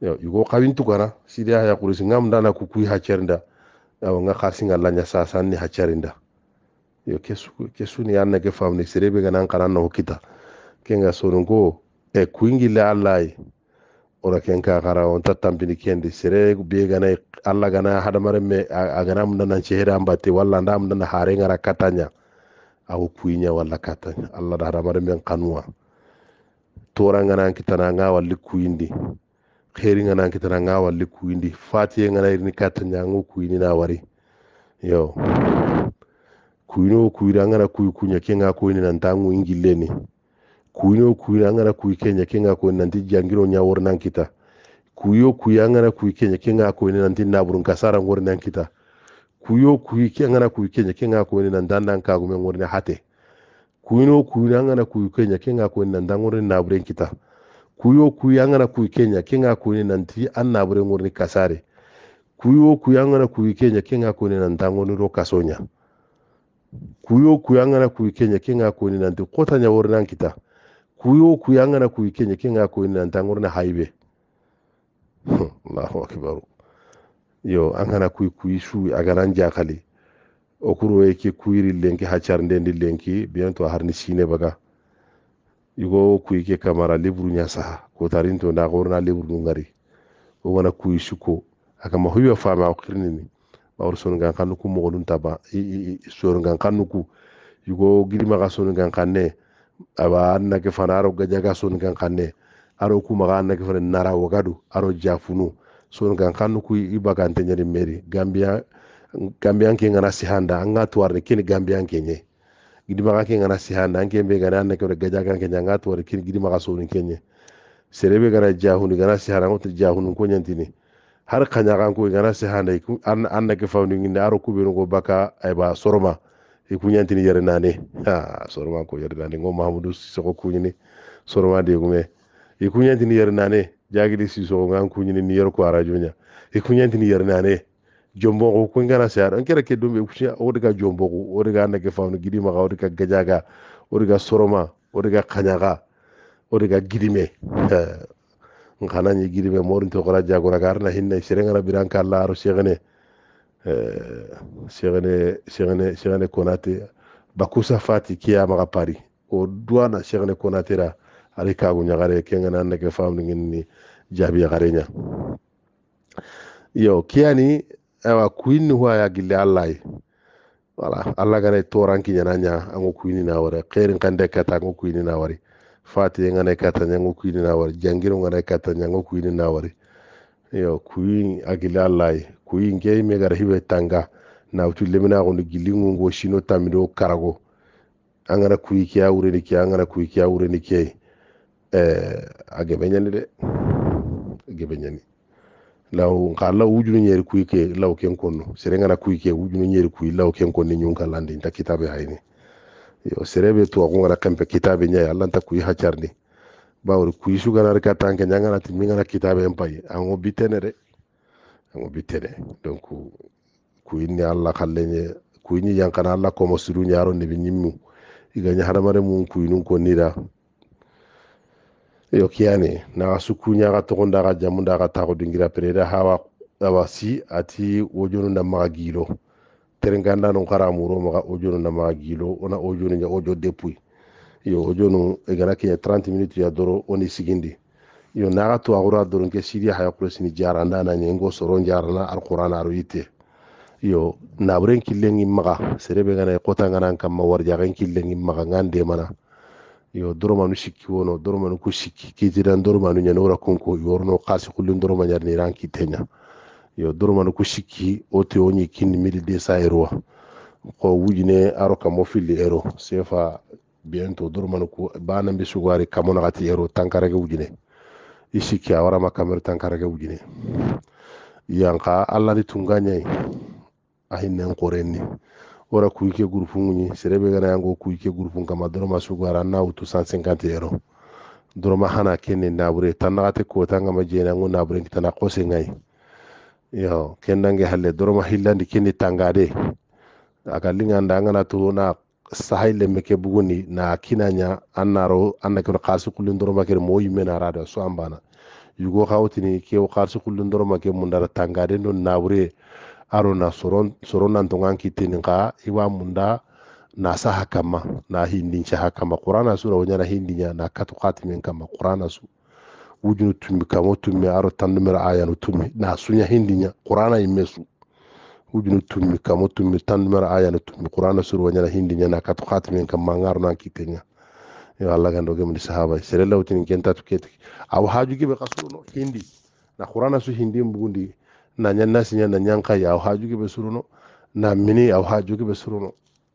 yo e kawintu kana sidia ya kurisi ngamdana ku kui hacernda aw nga lanya sasan ni yo kesuni anna ke famni serebe ganan kanan no kita kenga sonungo e kuingile allahi ora kenka kara on tattampini kendi sere be gana alla gana hadamare me agana mun nan ci hera walla ndam nan hare ngara katanya aw kuinya walla katanya alla da hadamare men kanwa tora ngana kitana nga walli kuindi kheri ngana kitana nga walli kuindi fatiye ngana irini katanya ngu kuini na wari yo kuino kuira ngana kui kunya kenga ko ina ntangu ingileni kuino kuira ngana kui kenya kenga ko nanti jangiro nya wor nan kita kuyo kuya kui kenya kenga ko ina nanti naburun kasara ngor nan kuyo kui ke kui kenya kenga ko ina ndan nan ka gumen ngor hate kuino kuira ngana kui kenya kenga ko ina ndan ngor na buren kuyo kuya ngana kui kenya kenga ko ina nanti an naburen kasare kuyo kuya kui kenya kenga ko ina ndan ngor ro kasonya kuyo kuyangana kuyi kenya kenga kuni nanti kota nya wornan kita kuyo kuyangana kuyi kenya kenga kuni nanti nanti na haibe Allahu akbar yo angana kui kuyi su agaran jakali okuro yake kuyiri lenki hacar ndendi lenki biento harni sine baga igo kuyi ke kamara libru nya saha ko tarin to nda libru ngari o wana kuyi suko akama huyo fama okirni awr sonungan kannuku mogonun taba sonungan kannuku yugo girimaga sonungan kanne awa annake fana aro gajaga sonungan kanne aro kumaga annake fana nara wagadu aro jafunu sonungan kannuku i bagante ñani mairie gambia gambiyan ngana sihanda an ga tuwarni kini gambiyan ke ñe gidimaga ke ngana sihanda an mbe gana annake fana gajagan ke ñe an ga tuwarni kini gidimaga sonin ke ñe serebe gana jahuni gana sihanda an goto jahunu ko ñantini har kanyaganku igana sehana an na ke fawndinginde aro kuɓenugo baka ayba soroma i kuñantini yere nane a soroma ko yere nane ngo mahamadou sisoko kuñini soroma degume i kuñantini yere nane jagidi sisoko ngan kuñini ni yer ko arajoña i kuñantini yere nane jombogo ko ngana sehana an kera ke dombe wodega jombogo wodega an na ke fawnu gidimaga wodega gajaga wodega soroma wodega kañaga wodega gidime nkana ñi gidi to kora jagora garna hinna serenga biran ka laro shegane eh shegane shegane shegane konate bakusa fati kiya maga pari o duana shegane konate ra ari ka gunya kenga nan ne ke famni ngini jabi gare yo kiani awa kuin huwa ya gille allah wala allah gane toranki nyana nya ango na wore khairin kande kata ango kuin na wari fatiye ngana kata nyango kuini nawari jangiro ngana kata nyango kuini nawari yo kuin agila lai kuin ngei megara hibe tanga na utu lemina ni gilingu ngo shino tamido karago angana kui kia ure ni kia angana kui kia ure ni kia eh agebenyani de agebenyani law nka law wujunu nyeri kui ke law ken konno serengana kui ke wujunu nyeri kui law ken konni nyunka landi ta kitabe hayni sereɓe tuwakungana kamɓe kitaɓe ñayi allanta kuyi haccarni bawri kuyi suganari katanke ñaganati mingana kitaɓe en payi ano bitene de ano bitene donc kuyinni allah kalleñe kuyiñi yankana allah komo sudu ñaro nibi ñimmu igaña hadamare mum kuyinun ko nira yo kiyani naa sukku ñaga togondaga jammundaga tako dingira pereda hawa awa si ati wojonu ndammaga giilo terenganda non kara muro maga ojono na maga ona ojono nya ojo depui yo ojono e gara ke 30 minutes ya doro oni sigindi yo naga to agura doro ke sidia haya kulesi ni jara ndana nyengo soro jara alquran aroyite yo nabren killengi maga serebe gana kota ngana kam mawarja gan killengi maga ngande mana yo doromanu sikki wono doromanu ku sikki kitidan doromanu ñanora konko yorno kasi kullin doroma ñarniran kitteña yo durmana ko sikki o tewoñi kinni mille deux cent euro ko wujune aro kamo filli euro sefa biento durmana ko banambe sugari kamo nakati euro tankarage wujune i sikki a warama kamere tankarage wujune yanka allah ni tungañayi ahinnen korenni wara kuike groupe ŋuñi serebe gana yango kuike groupe kama durma sugari anna wutu cent cinquante durma hana kenni nabure tan nakate kota ngama jeenangu nabure kitana kose ŋayi yo kendange halle doroma hillandi kini tangade aga linganda angana tu na sahile meke buguni na kinanya annaro annakiro kasu kullin doroma kere mo yimena rada so ambana yugo hawtini kewo kasu kullin doroma ke mundara tangade non nawre aro soron soron nan tongan kitini ka iwa munda na sa hakama na hindin cha hakama qur'ana sura wanyana hindinya na katu khatimin kama qur'ana sura wujunu tumi kamo tumi aro tan numero ayanu tumi na sunya hindi nya qur'ana imesu wujunu tumi kamo tumi tan numero ayanu tumi qur'ana surwa hindi nya na katu khatimin nka mangaru na nya ya allah gando gemni sahaba sere lawtin kenta to keti aw haju gibe no hindi na qur'ana su hindi mbundi na nyanna sinya na nyanka ya aw haju gibe no na mini aw haju gibe no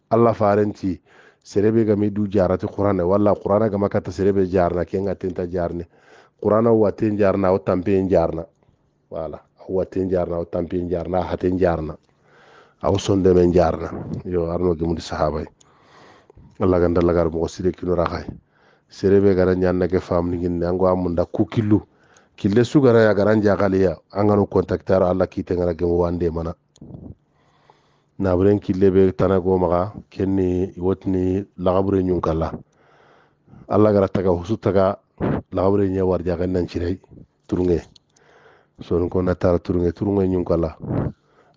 allah farenti serebe gami du jarati qur'ana walla qur'ana gama kata serebe jarna kenga tenta jarne qur'ana watin jarna o tampin jarna wala watin jarna o tampin jarna hatin jarna aw sonde men jarna yo arno gumudi sahaba e. Allah ganda lagar mo sire kino rahay e. serebe gara nyanna ke famni ngin nango amunda kukilu kille su gara ya garan jagaliya an gano kontaktar Allah kite ngara gemu wande mana na buren kille be tana maga kenni wotni lagabre nyun kala Allah gara taga husu taga lagabri nya warja kan nan cirei turunge son ko na tara turunge turunge e nyun kala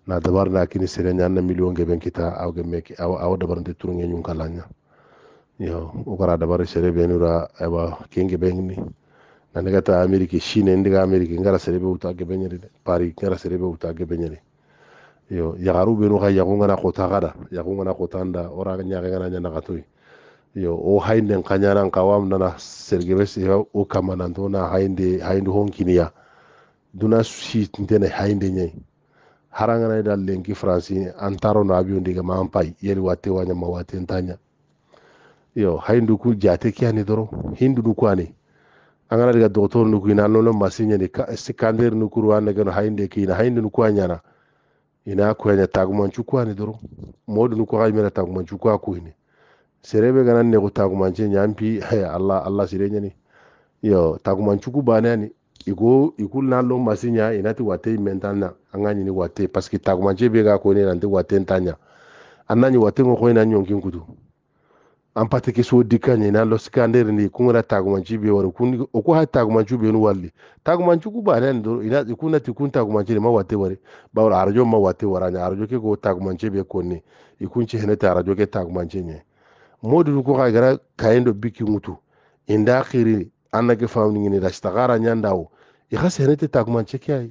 na dabar na kini sere nya na million geben kita aw ge meki aw aw dabar de turunge e nyun kala nya yo o kara dabar e sere benura eba kenge benni na ne gata ameriki shine ndiga ameriki ngara sere be uta ge benyere pari ngara sere be uta ge benyere yo yagaru benu ga yagunga na kota gada yagunga na kotanda ora nya ga na nya na gatoi yo o hainden kañanan ka wamnana sergebe sefa o kamananto na hainde hainde honkiniya duna si ntene hainde ñayi harangana dal lenki fransi antaro taro no abiyo ndiga ma ampai yeri watte wanya ma watte ntanya yo haindu ku jate kiani doro hindu du kwani angana diga doktor nuku ina nono masinya ni sikander nuku ruanda gano hainde ki ina haindu nuku anyana ina kwenya tagumanchu kwani doro modu nuku haimera tagumanchu kwa kuini serebe ganan ne ko nyampi ñampi allah allah sire nyani yo tagumancuku banani iko iku na lo masinya inati wate mentan anganyi ni wate parce que parseke tagumance be ga ne nante wate n ta ɲa an na ɲi wate ŋo koyina ɲonkin kutu an pateke so dikka ɲa ina losikanderindi kungera tagumanci be wari o ko ha tagumancu walli warili tagumancuku baneyani do ina iku nati kun tagumance ni ma wate wari bawra arjo ma wate waranya arjo arajo ke ko tagumance be konni ikun hene henete arajo ke tagumance ɲɛ modulu ko xa gara kayendo bikki ŋutu inda xiri annage famningini rastagara ñandawo i xa senete tagumance ke ay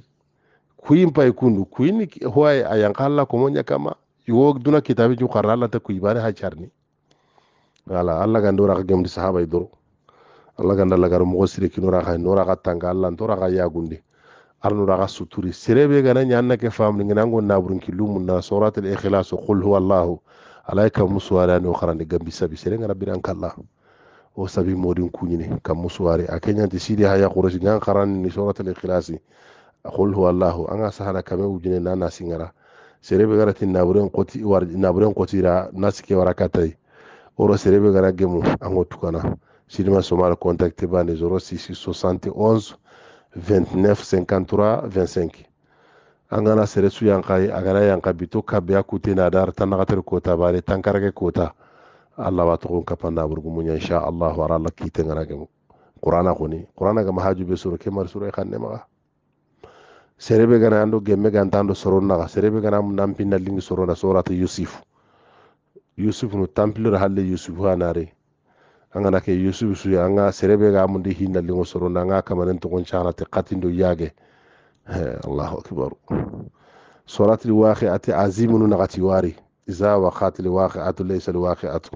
kuyin pay kundu kuyin ho ay a yanka alla komo ñakama duna kitabe ju xarra ta kuyibane xa carni wala alla gandora xa gemdi sahaba i alla ganda lagara moxo sirekinora xa nora xa tanga alla ntora xa yagunde arnura xa suturi serebe gana ñanna ke famningina ango naburin killumun na soratel ikhlasu qul huwa allahu ala ka kan musuwari ani o harande gambi sabi sere ngana biran kalla o sabi modin kuñine kan musuwari a keñanti sidi haya korosi ngan harani ni soratal ikhilasi qul huwa allahu anga sahala kame ujine na nasingara serebe garati naburen koti war naburen kotira nasike warakatai oro serebe gara gemu ango tukana sidima somala contacte bane 06 71 29 53 25 an gana sere su yankai a gana yanka bito kabiya kute na dar ta nagatar kota ba ne tankarage kota allah ba tukun kafan na burgumun ya insha allah wa rallah kitin gana gamu qur'ana kuni qur'ana ga mahaju be suru kemar suru e khanne maga sere be gana ando gemme ga tando soro naga sere be gana mun nam pinna lingi soro na suratu yusuf yusuf no tampilor halle yusuf hanare an gana ke yusuf su an ga sere be ga mun di hinna lingo soro na nga kamanen to chana te katindo yage allahu akbar surati lwaqiati azimun nakati wari iza wakati lwaqiatu laysa lwaqiatu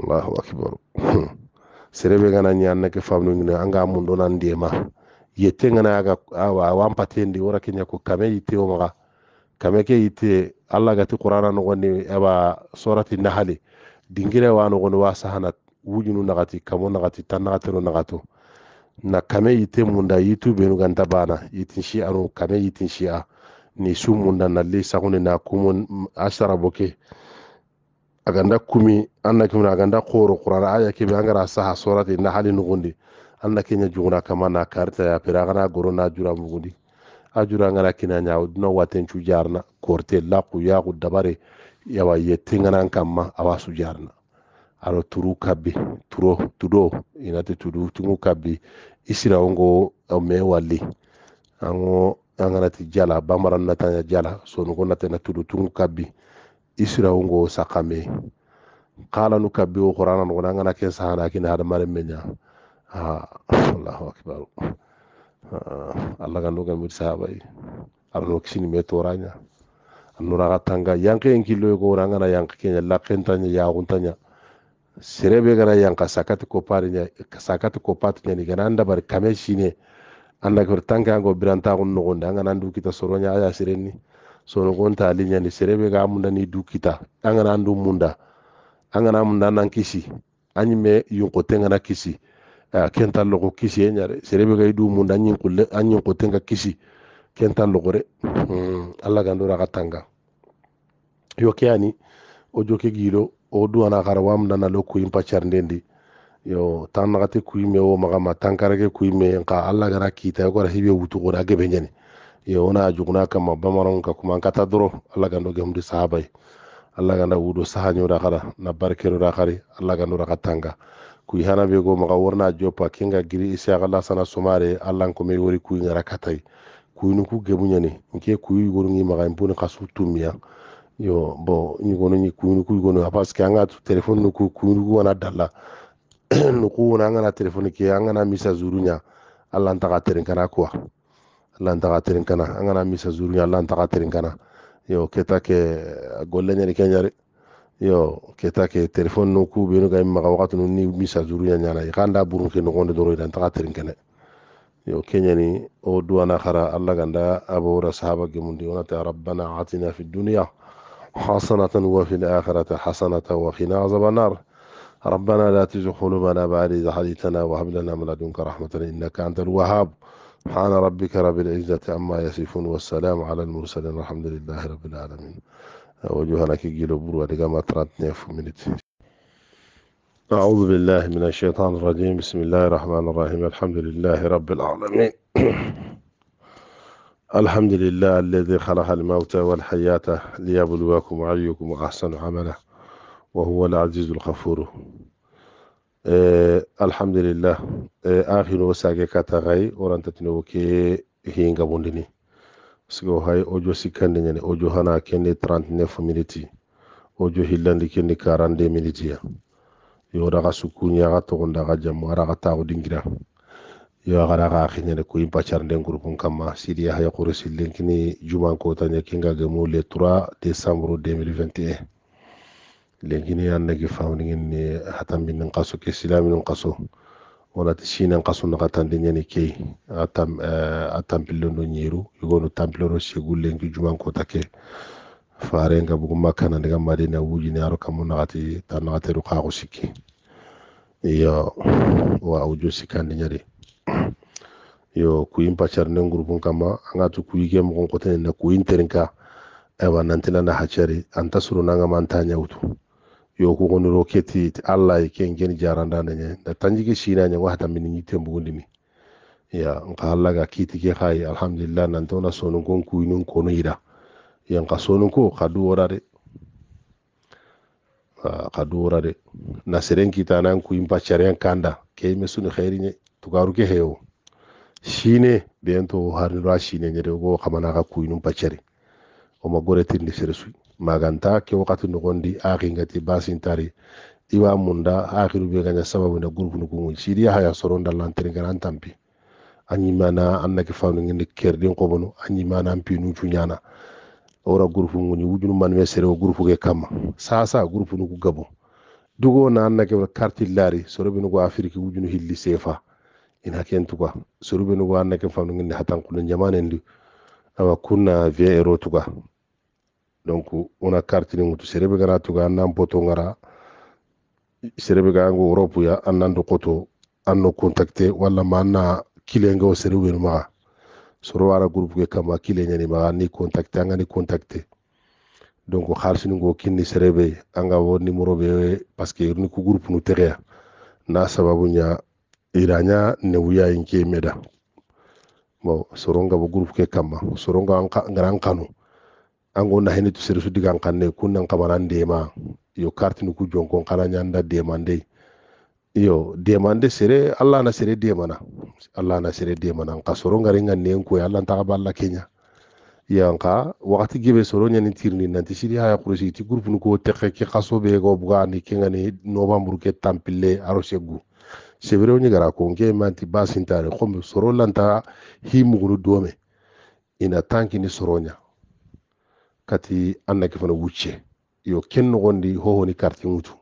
allahu akbar serebe ngana ñanna ke famnogine anga mun ɗo nan ndema yette ngana aga awa wampatendi wora keña ko kame yitte o maga kame ke yitte allah gati qur'ana nogoni awa surati nahali dingire wa nogoni wa sahanat wujunu nagati kamo nagati tan nagatiro nagato na kame yite munda yitu benu ganta bana yitin anu kame yitin shi a ni su munda na le sakuni na kumun asara boke aganda kumi anna kimina aganda koro qur'ana aya kebe angara saha sorati na hali nugundi anna kenya juguna kama na karta ya pera gana goro na jura mugundi ajura ngana kina nya duna waten chu korte la ku dabare yawa yetinga nan awasu jarna aro turu kabi turo tudo inate tudu tungu kabi isirawongo me wali ango anganati jala bamaran natanya jala so sonugo natena tudu tungu kabi isirawongo sakame kala nu kabi o qur'ana no ngana ke sahana kina hadamare menya ha ah, allahu akbar ah, allah ga no ga mir sahabai arno kisini me toranya anura ga tanga yanke en kilo ko ranga na yanke kenya la kentanya ya guntanya serebe gara yanka sakati kopari sakati kopati nyani gana anda bar kame shine anda kor tanka ango biranta kun nukonda anga nandu kita soronya aya sireni sono konta ali nyani serebe ga munda ni du kita anga nandu munda anga na munda nan kisi anyi me yunko tenga na kisi kenta loko kisi enyare serebe ga idu munda anyi kulle anyi ko tenga kisi kenta loko re hmm, alla gandora katanga yo kiani ojo ke giro odu du ana garawam na na loku impa charndendi yo tan nagati kuime o magama tan karage kuime nka alla gara kita ko hibe wutu ko dage benjene yo ona juguna kama bamaron ka kuma kata doro alla gando gemdi sahabai alla ganda wudo sahanyo da gara na barkero da gari alla gando da katanga ku hana be go maga worna jopa kinga giri isi agala sana somare alla ko me wori ku ngara katai ku inu ku gebunyane nke ku yugo ngi maga impuni kasu tumia yo bon ɲugono ɲi kuyunuku ɲugono a parce que anga an ka telefoni ku kuyunuku kana dala nuku wona an kana telefoni ki anga na misa zuru ɲa ala an taga terenkana kuwa ala an taga terenkana an kana misa zurunya ɲa ala an taga terenkana yo keta ke golle ɲeri ke ɲari yo keta ke telefoni nu ku benu ka maga wakati nu ni misa zuru ɲa ɲana i kan da burun ke nogonde doro idan taga terenkene yo kenyani o duwana khara allah ganda abu rasaba sahaba gemundi wonata rabbana atina fi dunya حسنة وفي الآخرة حسنة وقنا عذاب النار ربنا لا تزغ قلوبنا بعد إذ هديتنا وهب لنا من لدنك رحمة إنك أنت الوهاب سبحان ربك رب العزة عما يصفون والسلام على المرسلين الحمد لله رب العالمين وجهنا كيجيلو بروا لقام 39 منت أعوذ بالله من الشيطان الرجيم بسم الله الرحمن الرحيم الحمد لله رب العالمين الحمد لله الذي خلق الموت والحياة ليبلوكم أيكم أحسن عملا وهو العزيز الغفور الحمد لله آخر وساقة كتغي ورانتتنو كي هينغا بندني sigo hay ojo sikkandi ñani ojo hana kenni 39 miniti ojo hillandi kenni 42 miniti ya yo daga sukkuñaga togondaga jammo araga taxu dingira yo agara ga xinyene ko impa charnden groupun kama sidi haya qore silenkini juman ko tanya kinga gemu le 3 décembre 2021 lenkini anna gi fawni ngin qaso ke silamin qaso wala tishina qaso na katande nyani ke atam atam pilondo nyiru tampiloro sigulenki juman ko take faren bugu makana daga madina wuji aro kamu na gati tanna gati sikki iyo wa awjo sikandi nyari yo kuin pacarnen gurupun kama an ga tu kuyi ke mɔgɔn kɔtɛ ne kuyin terinka ayiwa nan na hacɛri an suru n'an ka ma yo ko ko niro keti ala ken geni jaranda ne ɲɛ da tanjigi sina ɲɛ wata mini ni tembugun dimi ya nka ala ga kiti ke kai alhamdulillah nan tona sonun kon kuyinun kono yira ya nka sonun ko ka duwara ah, de ka na seren kita nan kuyin pacaren kanda ke me sunu khairi ne tugaru ke hewo shine bento harnira shine nyerego kamanaga kuinum pacere oma goretindi seresui maganta ke wakati nogondi akingati basintari iwa munda akiru be ganya sababu na gurbu no kungun siriya haya soronda lantere ganan tampi anyi mana annaki fawnu ngende kerdin ko bono anyi mana ampi nu chunyana ora gurbu ngoni wujunu manwe serewo gurbu ke kama sasa gurbu no gabo dugo na annaki karti lari sorobe go afriki wujunu hilli sefa in haken tuka surube nugu anna ken famnu ngin hatan kunun jamanen di awa kuna vie ero tuka donc una carte ni mutu serebe gara tuka annan poto ngara serebe ga ngo europe ya anna do koto anno contacter wala manna kilenga o serebe ma soro wara grupu ke kama kilenya ni ma ni contacter ngani contacter donc xaalisuñu ngoo kinni serebe anga wo numéro be parce que ni ku groupe nu na sababu ña iranya ne wuya inke meda mo soronga bo group ke kama soronga anka ngaran kanu ango na hene tusere su digan kanne kunnan kabaran dema yo carte ni ku jonkon kana nyanda demande yo demande sere alla na sere demana alla na sere demana ka soronga ringa ne ko alla ta balla kenya yanka wakati gebe soro ɲani tirini nanti sidi haya kurusi ti gurupu ni ko texe ke xaso be go buga ni kengani nobamuru ke tampille arosegu seberew ɲigara konke manti basintare komi soro lanta hi mugunu dome ina tankini soro ɲa kati an fana wucce yo ken nogondi hohoni karti ŋutu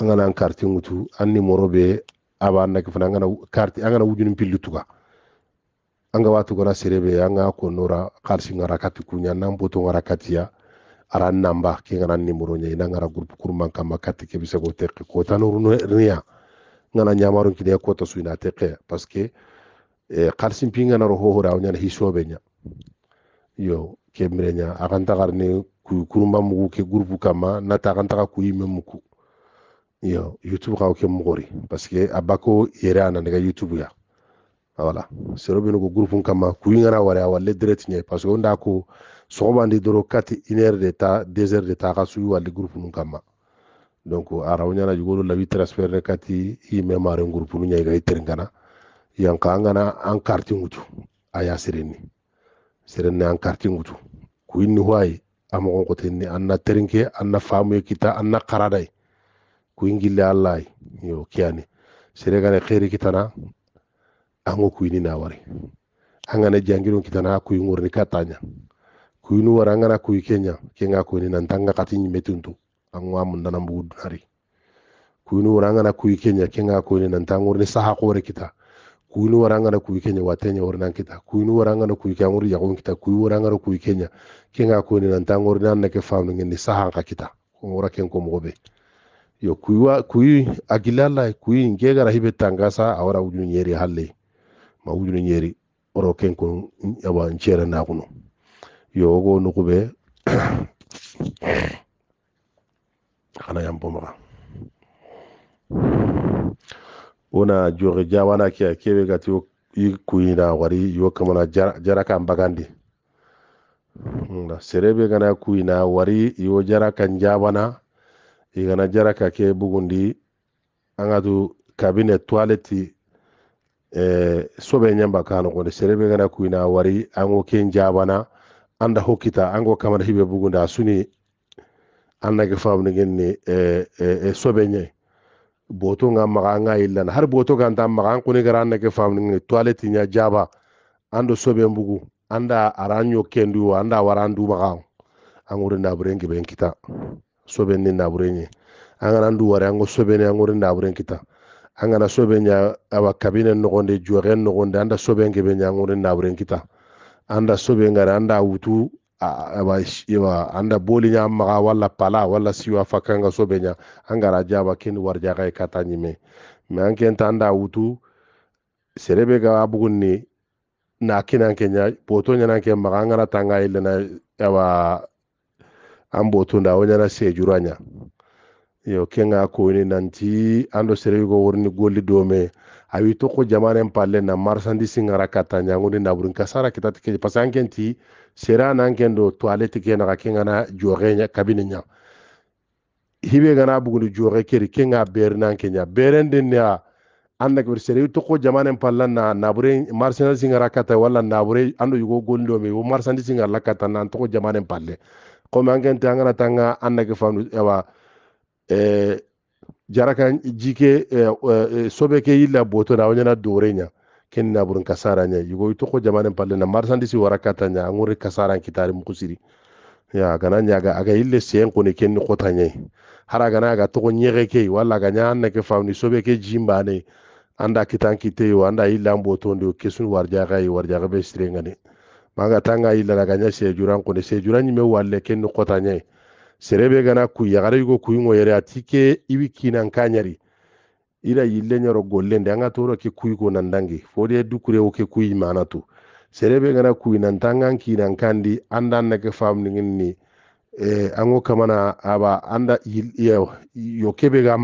an an karti ŋutu an nimoro be aba an nake fana an gana wujunin pilli tuga an watu gona serebe an ga konora kalsi ŋara kati kuɲa nan boto ŋara katiya aran namba ke ŋana nimoro ɲa ina ŋara gurupu kurman kama kati kebise ko tekki kotanurunuya ngana ñamaru kine kota suina te teqe parce que e eh, xarsin pi ngana ro ho o ñana hiso ña yo ke mrenya aganta garne ku kurumba mu ke groupe kama na nata axantaxa ku yime muku yo youtube ka ke moxori parce que abako bako yere a nanega youtube ya wala no ko groupe kama ku yingana ware wala direct ñe parce que onda nda ko soxobandi doro 4 1 heure de ta 2 heures de ta xa suyi walli groupe num kama donc araw ɲana jugolu labi transfert ne kati i me mare groupe nu ɲaiga i terinkana yanka an gana an karti ŋutu a y'a serenni serenni an karti ŋutu ku inni ho ayi terinke an na kita an na karada ye ku yo kiyani sere gane xeeri kitana an kuini na wari an jangiron kitana kuyi ŋorni katta ɲa kuyinu wari an kuini nanta n ga angwa mun dana mbugu dunari kuinu warangana kuyi kenya kenga kuini nanta ngurni saha kore kita kuinu warangana kuyi kenya watenya warnan kita kuinu warangana kuyi kangur yagun kita kuyi warangana kuyi kenya kenga kuini nanta ngurni anna ke famu saha ka kita ngura ken ko yo kuyi kuyi agilala kuyi ngegara hibe tangasa awara wuju nyeri halle ma wuju nyeri oro ken ko nchere na yo go nukube hanayambomaga wona joxe jawana ke a keɓe gati i kuyina wari yo kamana jara kan bagandi serebe gana kuyina wari yo jara kan jabana i gana jara ka ke bugundi an gatu kabine toileti eh, sobe ñamba kanogonde serebe gana kuyina wari an go ken jabana anda hokkita an go kamana hiɓe bugundi a suni annage faabnigen ni sobe ñayi boto nga maga an ga har boto ga nta maga an kuni gara annage faabnigen ni toileti ña jaba ando soben bugu anda aran yo kendu anda wara an dumaga an wuri naburen giben ni naburen ye an gana ndu wari an go soben an wuri naburen kita an gana soben ña awa kabine nogonde joxen nogonde anda soben gebe ña an wuri naburen anda soben gara anda wutu Ah, ah, ah, awa anda boli nya maga wala pala wala siwa fakanga sobe nya angara jaba ken warja kay kata nyime me anken tanda wutu serebe ga abugun ni na kinan kenya boto nya nan maga angara tanga ile na awa an nda wonya na sejura nya yo kenga ko ni nanti ando serebe go worni golli dome awi to ko jamane palle na marsandi singara kata ngoni na burun kasara kitati ke pasangenti sera nan ken toilette ke na ke ngana jore nya kabine nya hibe gana bugundu jore keri ke ber nan ke beren den nya anda ko sere to ko jamanen pallan na nabure marsenal singara kata wala nabure ando yugo gondo me wo marsenal singara lakata nan to ko jamanen palle ko man tanga tanga anda ke fanu ewa eh jaraka jike e, e, e, sobe yilla boto na wonyana dore nya ken na burun kasara nya yugo itu ko jamanen palle na marsan disi warakata nya ngure kasara kitari mukusiri ya gana nya ga aga ille sen ko ne ken ko tanye hara gana ga to nyere ke wala ga nya na ke fauni sobe ke jimba ne anda kitan kite yo anda illa mbo to ndo kesun warja ga yi warja ga be strenga ne maga tanga illa ga nya se juran ko ne se juran ni me walle ken ko tanye serebe gana ku ya ga yugo ku ngo yere atike iwi kinan kanyari ira yille nyaro gollen anga toro ke kuyi ko nan fodi du o ke kuyi mana serebe ngana kuyi nan tangan ki nan kandi andan na ke famni ngini eh ango kamana aba anda yo kebe ga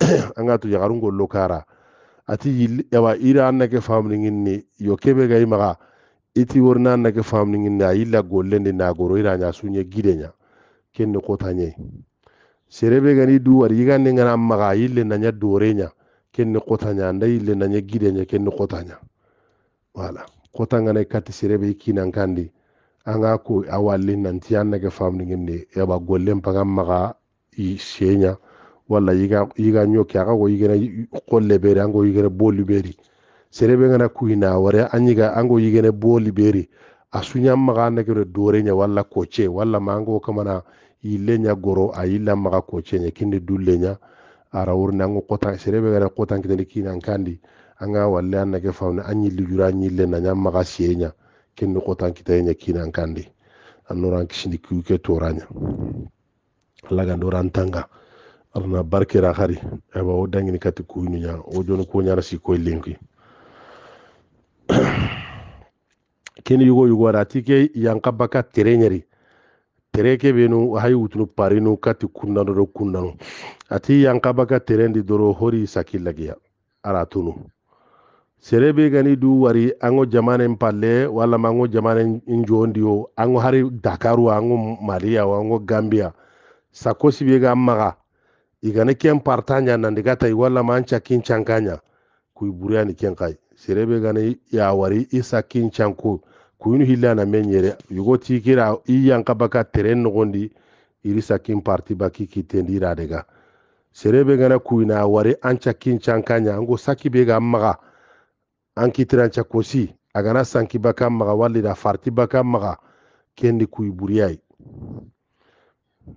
anga to yagarun gollo kara ati yawa ira an na ke famni ngini yo kebe ga maga iti worna an na ke famni ngini ayilla gollen na goro ira nya sunye gidenya kenne ko serebe gani duwar yigande ngana maga yille nanya dorenya kenni kotanya nda yille nanya gidenya kenni kotanya wala kota ngana kati serebe kinan kandi anga ko awalli nanti anna ke famni ngende yaba gollem paga maga i shenya wala yiga yiga nyoke aga go yigena kolle beri ango yigena boli beri serebe ngana kuina ware anyiga ango yigena boli beri asunya maga anna ke dorenya wala koche wala mango kamana ilenya goro ayila maga kochenye kinde dullenya ara wurna ngo kota serebe gara kota kitani kina kandi anga walle anna ke fauna anyi ligura anyi lena nya maga sienya kinde kota kitanya kina kandi anora kishini kuke toranya laga ndoran tanga arna barkira khari eba o dangini kati kuyinu nya o jonu ko nyara si koy lenki kene yugo yugo rati ke yanka baka terenyeri tereke benu hayi wutunu parinu kati kunnano do kunnano ati yankabaka terendi doro hori sakillagiya aratunu sere gani du wari ango jamanen palle walla ma ango jamanen ango hari dakaru ango maliya ango gambia sakosi be maga igane ken partanya nandi gatai walla ma anca kincankanya kuy buriyani gani ya wari isa kincanku kuyunu hillana men yere yugo tikira i yanka baka teren nogondi iri sakin parti baki kitendi ira dega serebe gana kuyina wari anca kincan kanya ango saki be ga maga an kosi agana sanki baka maga wallida farti baka maga kendi kuyi buriyai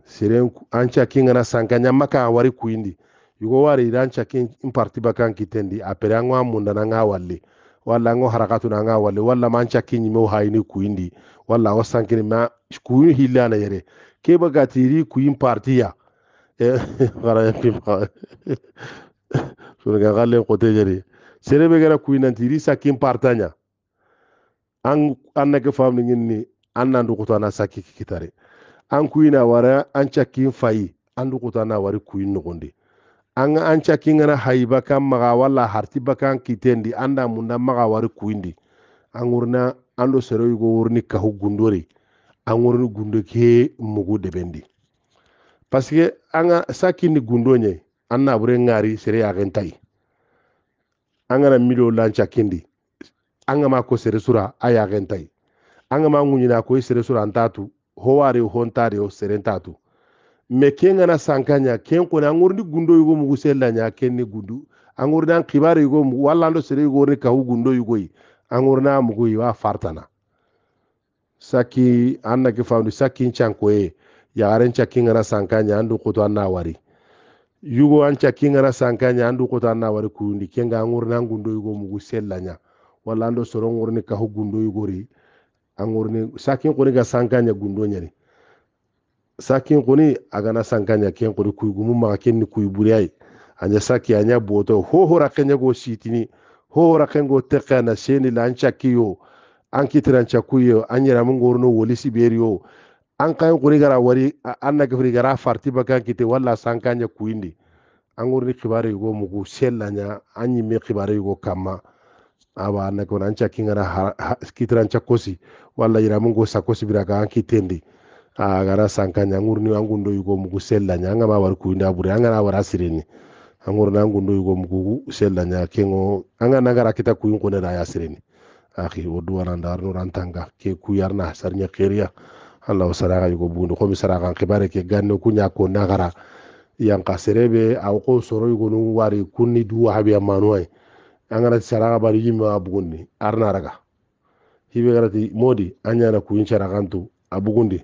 seren anca kingana sankanya maka wari kuyindi yugo wari ida kin parti baka kitendi apere ango amundana nga walli wala ango harakatuna anga wale wala mancha kinyime uhaini kuindi wala wasankini ma kuyin hilana yere keba gatiri kuyin partiya e, gara pima sunga galen kote jere serebe gara kuyin antiri sakin partanya an annake famni ngini annandu kutana sakiki kitare an kuyina wara an cakin fayi an dukutana wari kuyin nukundi an an cakin haiba kan maga wala harti bakan kitendi anda munda maga wari kuindi an wurna sero yugo wurni kahu gundore an wurni mugu debendi paske an sakini gundo nye bure ngari sere ya gentai an milo lan cakindi an ga ma ko sere sura a ya gentai an ga ko sere sura antatu howari hontari o me ken gana sankanya ken ko na ngurdi gundo yugo mu gusella nya ken ni gudu an ngorni an yugo mu walla ndo sere yugo ni kawu gundo yugo yi an ngorni a mugu yi wa fartana saki anna ke ki saki chanko e ya yagaren chaki gana sankanya andu ko to anna wari yugo an chaki gana sankanya andu ko to anna wari ku ndi ga an ngorni an gundo yugo mu gusella nya walla ndo soro ngorni kawu gundo yugo ri an ngorni saki ni ga sankanya gundo nyani sa ken agana a kana san ka ɲa ken koni kuyigumu maga ken ni kuyiburiya ye a ɲa sa ke a ɲa botɔ hohora kenɲago sitini hohora kengo teqe na seni la an cakki yo an kitiran cakku yo an ɲeramin gorno wolisi beri yo an kayen koni gara wari an na gafiri gara farti bakan kite walla san ka ɲa an gorni kibare yugo mugu sel la ɲa an ɲimme kibare yugo kanma aba an na gona an cakki gara kitiran cakkosi walla yiramin go sakkosi bira ka an kitendi agara sanka ñangur ni angundo yugo mugu sella ña angama war kuinde abure angana wara sireni angur na angundo yugo mugu sella ña kengo anga nagara kita kuyin kone ya sireni akhi wodu waranda arno rantanga ke kuyarna hasar ña khiriya allah saraga yugo bundu komi saraga kibare ke ganno kunya nagara yanka serebe aw soro yugo nu wari duwa habi amanuai angana saraga bari yima bugundi arna raga hibe garati modi anyana kuyin saragantu abugundi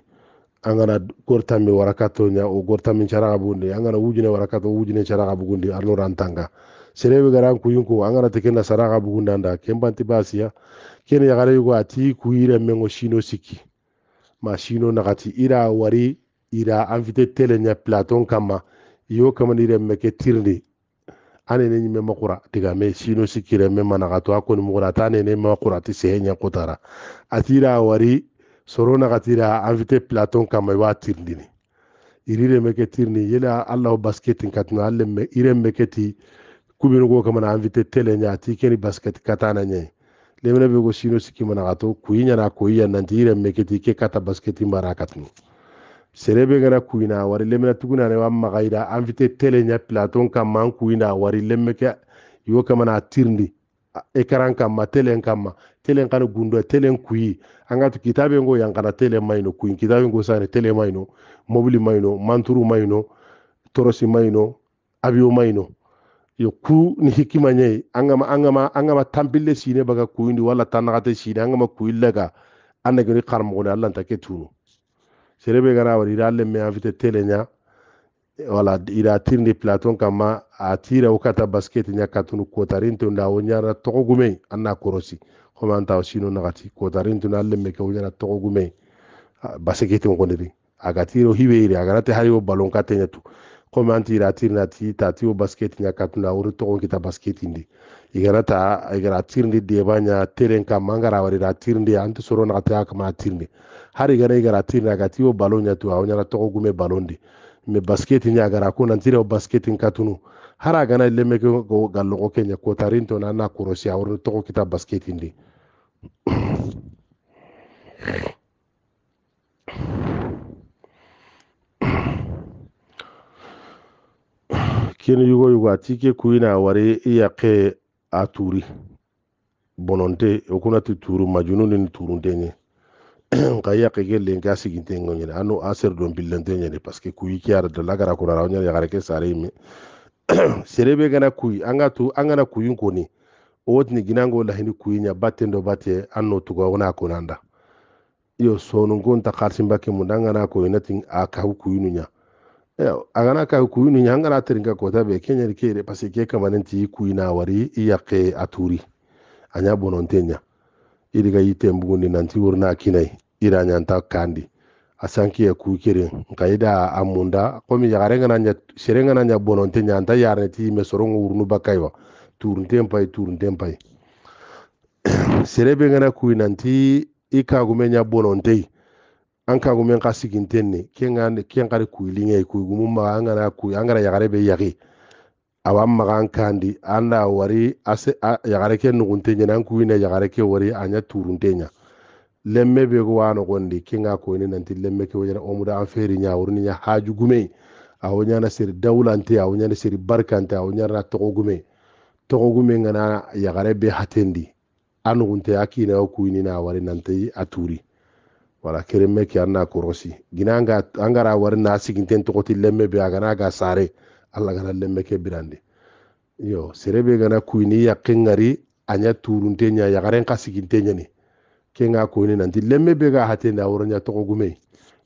an gana gortanmi warakato nya o gortanmi caraxa an gana wujune warakato wujune caraxa bugundi arnora an serebe gara an an gana tekena saraxa bugundi anda kenbanti basiya kene yaxare yugo ati kuyire mengo sino sikki ma sino naxati ira wari ira anfite tele nya platon kamma iyo kamani remme ke tirndi anene ñimme makura diga me sino sikki remme manaxato a koni muxura ata makura ati sehe atira wari sorona katira invité platon kama iwa tirndini irire meke tirni yela allah basket katna alle me ire meke ti kubinu go kama na invité tele nya ti keni basket katana nye lemene be go sino siki mana gato kuinya na kuiya nanti ire ti ke kata basket mara marakatni serebe gara kuina wari lemena tuguna ne wa magaira invité tele nya platon kama an kuina wari lemeke yo kama na tirndi ekaran kama telen kama telen kana gundo telen kuyi an ga kitabe ngo yankana tele mayno kuin kitabe ngo sare tele mayno mobili mayno manturu mayno torosi mayno abiyo mayno yo ku ni hikima nyai an gama an tambille sine baga kuyindi wala tanakate sine an gama kuyilla ga an Allah ta ke serebe gara wari da me avite tele nya wala ira tirndi platon kama a ukata basket nya katunu kotarin to nda togo gume anna korosi homan taw sino nagati ko darin tunal lemme ke wujana to gume basegete ngondiri agatiro hibeire agarate hayo balon katenya tu komanti iratir na ti ta ti o basket nya katuna uri to kita basket indi igara ta igara tirndi de banya teren ka mangara wari ra tirndi antu soro na ta ka ma tirndi hari igara igara tirna ga ti o balon nya tu a onya to gume balon di me basket nya agara ko nan tire o basket in katunu hara gana lemme ko gallo ko kenya ko tarinto na na kurosi a to kita basket indi kini yugo yugo ati ke kuina wari iya ke aturi bononte okuna ti turu majunu ni turu ndenye ka iya ke gelle nga siginte ngonye anu aser don bilante ngene paske kuyi ki ara dalla gara kura rawnya ya gara ke sare mi serebe gana kuyi anga tu anga na kuyun koni wotini ginango lahini kuinya battendo batte anno tuga wona konanda iyo sonungon ta karsimba ke mundangana ko inatin akahu kuinunya agana ka kuinunya angana teringa kota be kenya rikere pasi ke kamanenti kuina wari iyake aturi anya bonontenya iriga yitembugundi nanti wurna kinai iranyanta kandi asanki ya kukiri nkaida amunda komi yagarenga nanya serenga nanya bononte nyanta yarne ti mesorongo urnu bakaiwa turunten pai turunten ngana kui nanti i kagume ɲa bonontei an kagume ka siginten ken kari kuilinŋei kuigumu maga an kui an yagare be yagi awa maga an kandi an wari ase yagare ke nugunte ɲena an kuina yagare ke wari a turunte ɲa lemme be go wano gondi kinga ko ni nanti lemme ke wajana o an feri nya wurni nya haju gume a wonyana sir dawlante a wonyana sir barkante a wonyana togo gume togogu men gana yagare be hatendi a nugunte a kinayo kuinina a wari nantai a turi wala kereme ke an korosi gina an gara wari na siginten togoti lemme be a ga sare alla gana lemme ke birandi yo serebe gana kuini yakken gari a turunte ɲa yagaren ka siginte ɲani ke ga kuini nanti lemme be ga hatendi a woro ɲa togogumei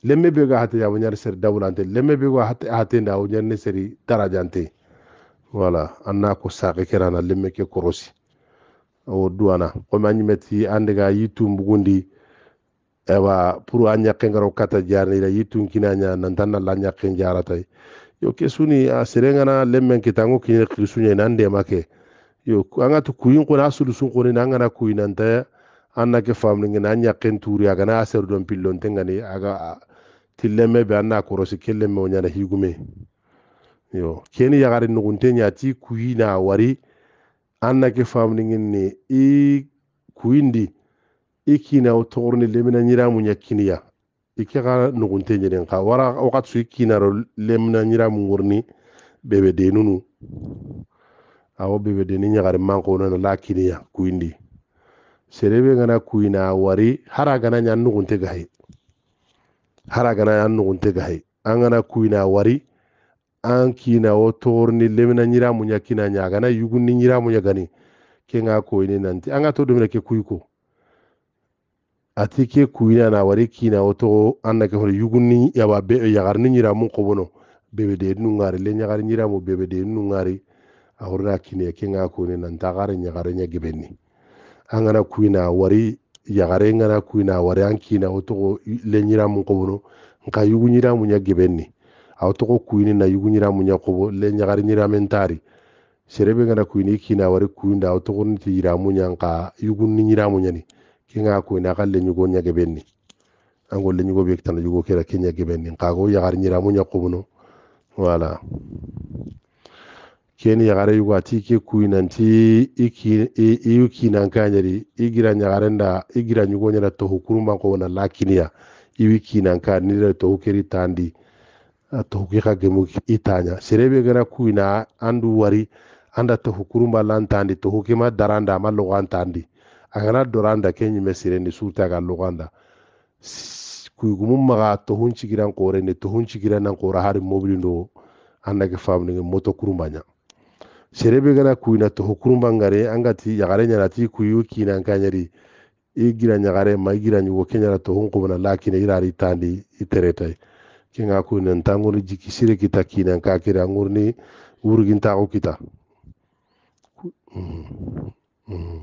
lemme be ga hate yawo ɲari seri dawulante lemme be ga hatendi a wo ne seri darajante wala anna ko saki kerana lemme ke korosi o duwana komi an ñimeti andega bugundi ewa pour a ñakke ngaro kata jarnira yittum kinaña nantanna la ñakke jaratay yo ke suni a serengana lemmen kitango kine kisuñe nan ndema yo an gati kuyin kone a sulusun kone na an gana ke famni ngene an ñakken turi a gana don pillonte ngani aga tillemme be an korosi kellemme o ñana higume yo keni yagari nugunte ñati kuyi wari an ke famuningin ne i kuyindi i kinawo lemina ñiramu ña kiniya i ke nugunte ñeden xa wara waxat su i kinaro lemina ñiramu ngurni bebe denunu awo bebe deni ñagari mankonano la kiniya kuyindi serebe gana kuyina wari hara gana ña gahe hara gana ya gahe an gana kuyina wari an kina wo torni lemina nyira munya kina nyaga na yugu ni nyira munya gani ke nga ko ini nanti an ga to dumina ke kuyiko ati ke kuyina na wari kina wo to an na ke hore yugu ni be ya garni nyira mun bebe de nu ngari le nyaga nyira mu bebe de nu ngari a horna kine ke nga ko ini nan ta gare nyaga nya an ga kuyina wari ya gare kuyina wari an kina wo to le nyira mun ko nka yugu nyira munya gibenni aw togo kuini na yugu ñira mu ñakobo le ñagari ñiramen tari serebe ngana kuini kina wari kuinda aw togo niti yiramu ñanka yugu ni ñiramu ñani kinga kuini akal le ñugo ñagebenni ango le ñugo bek tan yugo kera ke ni nkago yagari ñiramu no wala keni yagare yugo ati ke nti kuinanti iyu kinankañadi igira ñagarenda igira ñugo ñana tohu kurumbanko wona lakiniya iwi kinanka nidira tohu keri tandi tohuki ka gemu serebe gana ku ina wari an da lantandi tohuki daranda ma logan tandi doranda ke ɲimɛ sereni surta ka loganda kuigumu maga tohun cigiran kore ne tohun cigiran nan kora hari mobili do an da ke famni moto kurunba serebe gana ku ina ngare an yagare ɲana kuyu kinan kanyari i gira ɲagare ma i tohun kumana lakine irari tandi i ke nga ku nan tanguri jiki sire kita kina ka kira ngurni urgin ta ko kita mm, mm.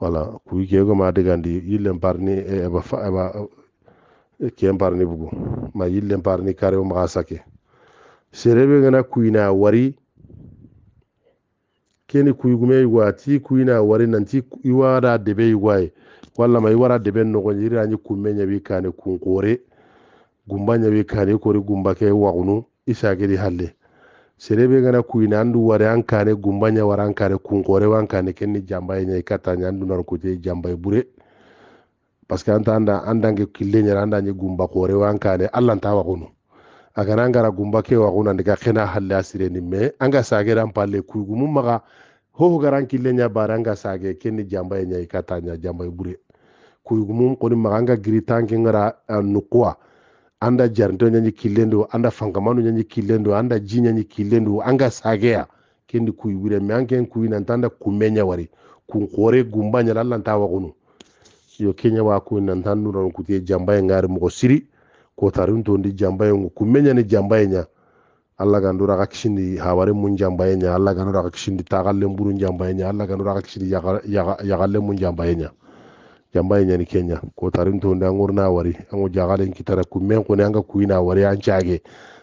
wala ku ke go ma de gandi yillen parni e, e ba fa e, ba e, ke parni bugu ma yillen parni kare o ma sake sire be gana ku wari keni ku yugume yugwa ti wari nan iwara debe yugwaye walla ma iwara debe nogo yira ni kumenye bi kane gumba ɲabi kane kori gumba ke wagunu isagedi halle serebe gana kuina andu ware an kane gumba ɲa wara an kane kunkore wan kane kenni jambaye ɲa i kata ɲa andu nara kuje jambaye bure parce que anta anda andange kille ɲara anda ɲe gumba kore wan kane alla nta wagunu a kana an gara gumba ke wagunu andiga kena halle a sireni me an ga sagede an palle kuigumu maga hoho gara an kille ɲa bare an ga sage kenni jambaye ɲa i kata ɲa jambaye bure kuigumu koni maga an ga giri tanke ngara ah, nukuwa anda jarnto nyanyi kilendo anda fangamano nyanyi kilendo anda jinya nyanyi kilendo anga sagea kendi kuy wure me an nantanda kumenya wari kunkore gumba ñala allanta waxunu yo kenya wa kuy nantan nuran kutie jambaye ngari moxo siri ko tarin tondi jambaye ngo kumenya kumeñani jambaye ña alla gandura ka kishindi hawari mun jambaye ña alla gandura ka kishindi tagalle mburu jambaye ña alla gandura ka kishindi yagalle mun jambaye nya jamba ye ɲani kenya ko tarin to da ngur wari an go jagalen kitara ku men ko ne an ga wari an chage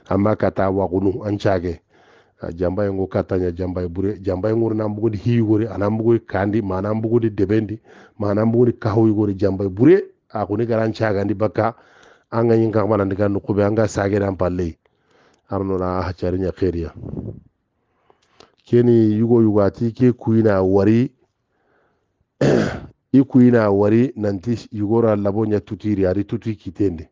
amma kata wa kunu an chage jamba ye ngo katanya jamba ye bure jamba ye ngur mbugo di hi gore ana mbugo kandi mana mbugo di debendi mana mbugo di kahu gore jamba ye bure a kuni garan chaga ndi baka an ga yin kamana ndiga nuku be an ga sage dan palle arno na ha charinya khiriya keni yugo yugati ke kuina wari i kuina wari nanti yugora labo tutiri ari tuti kitende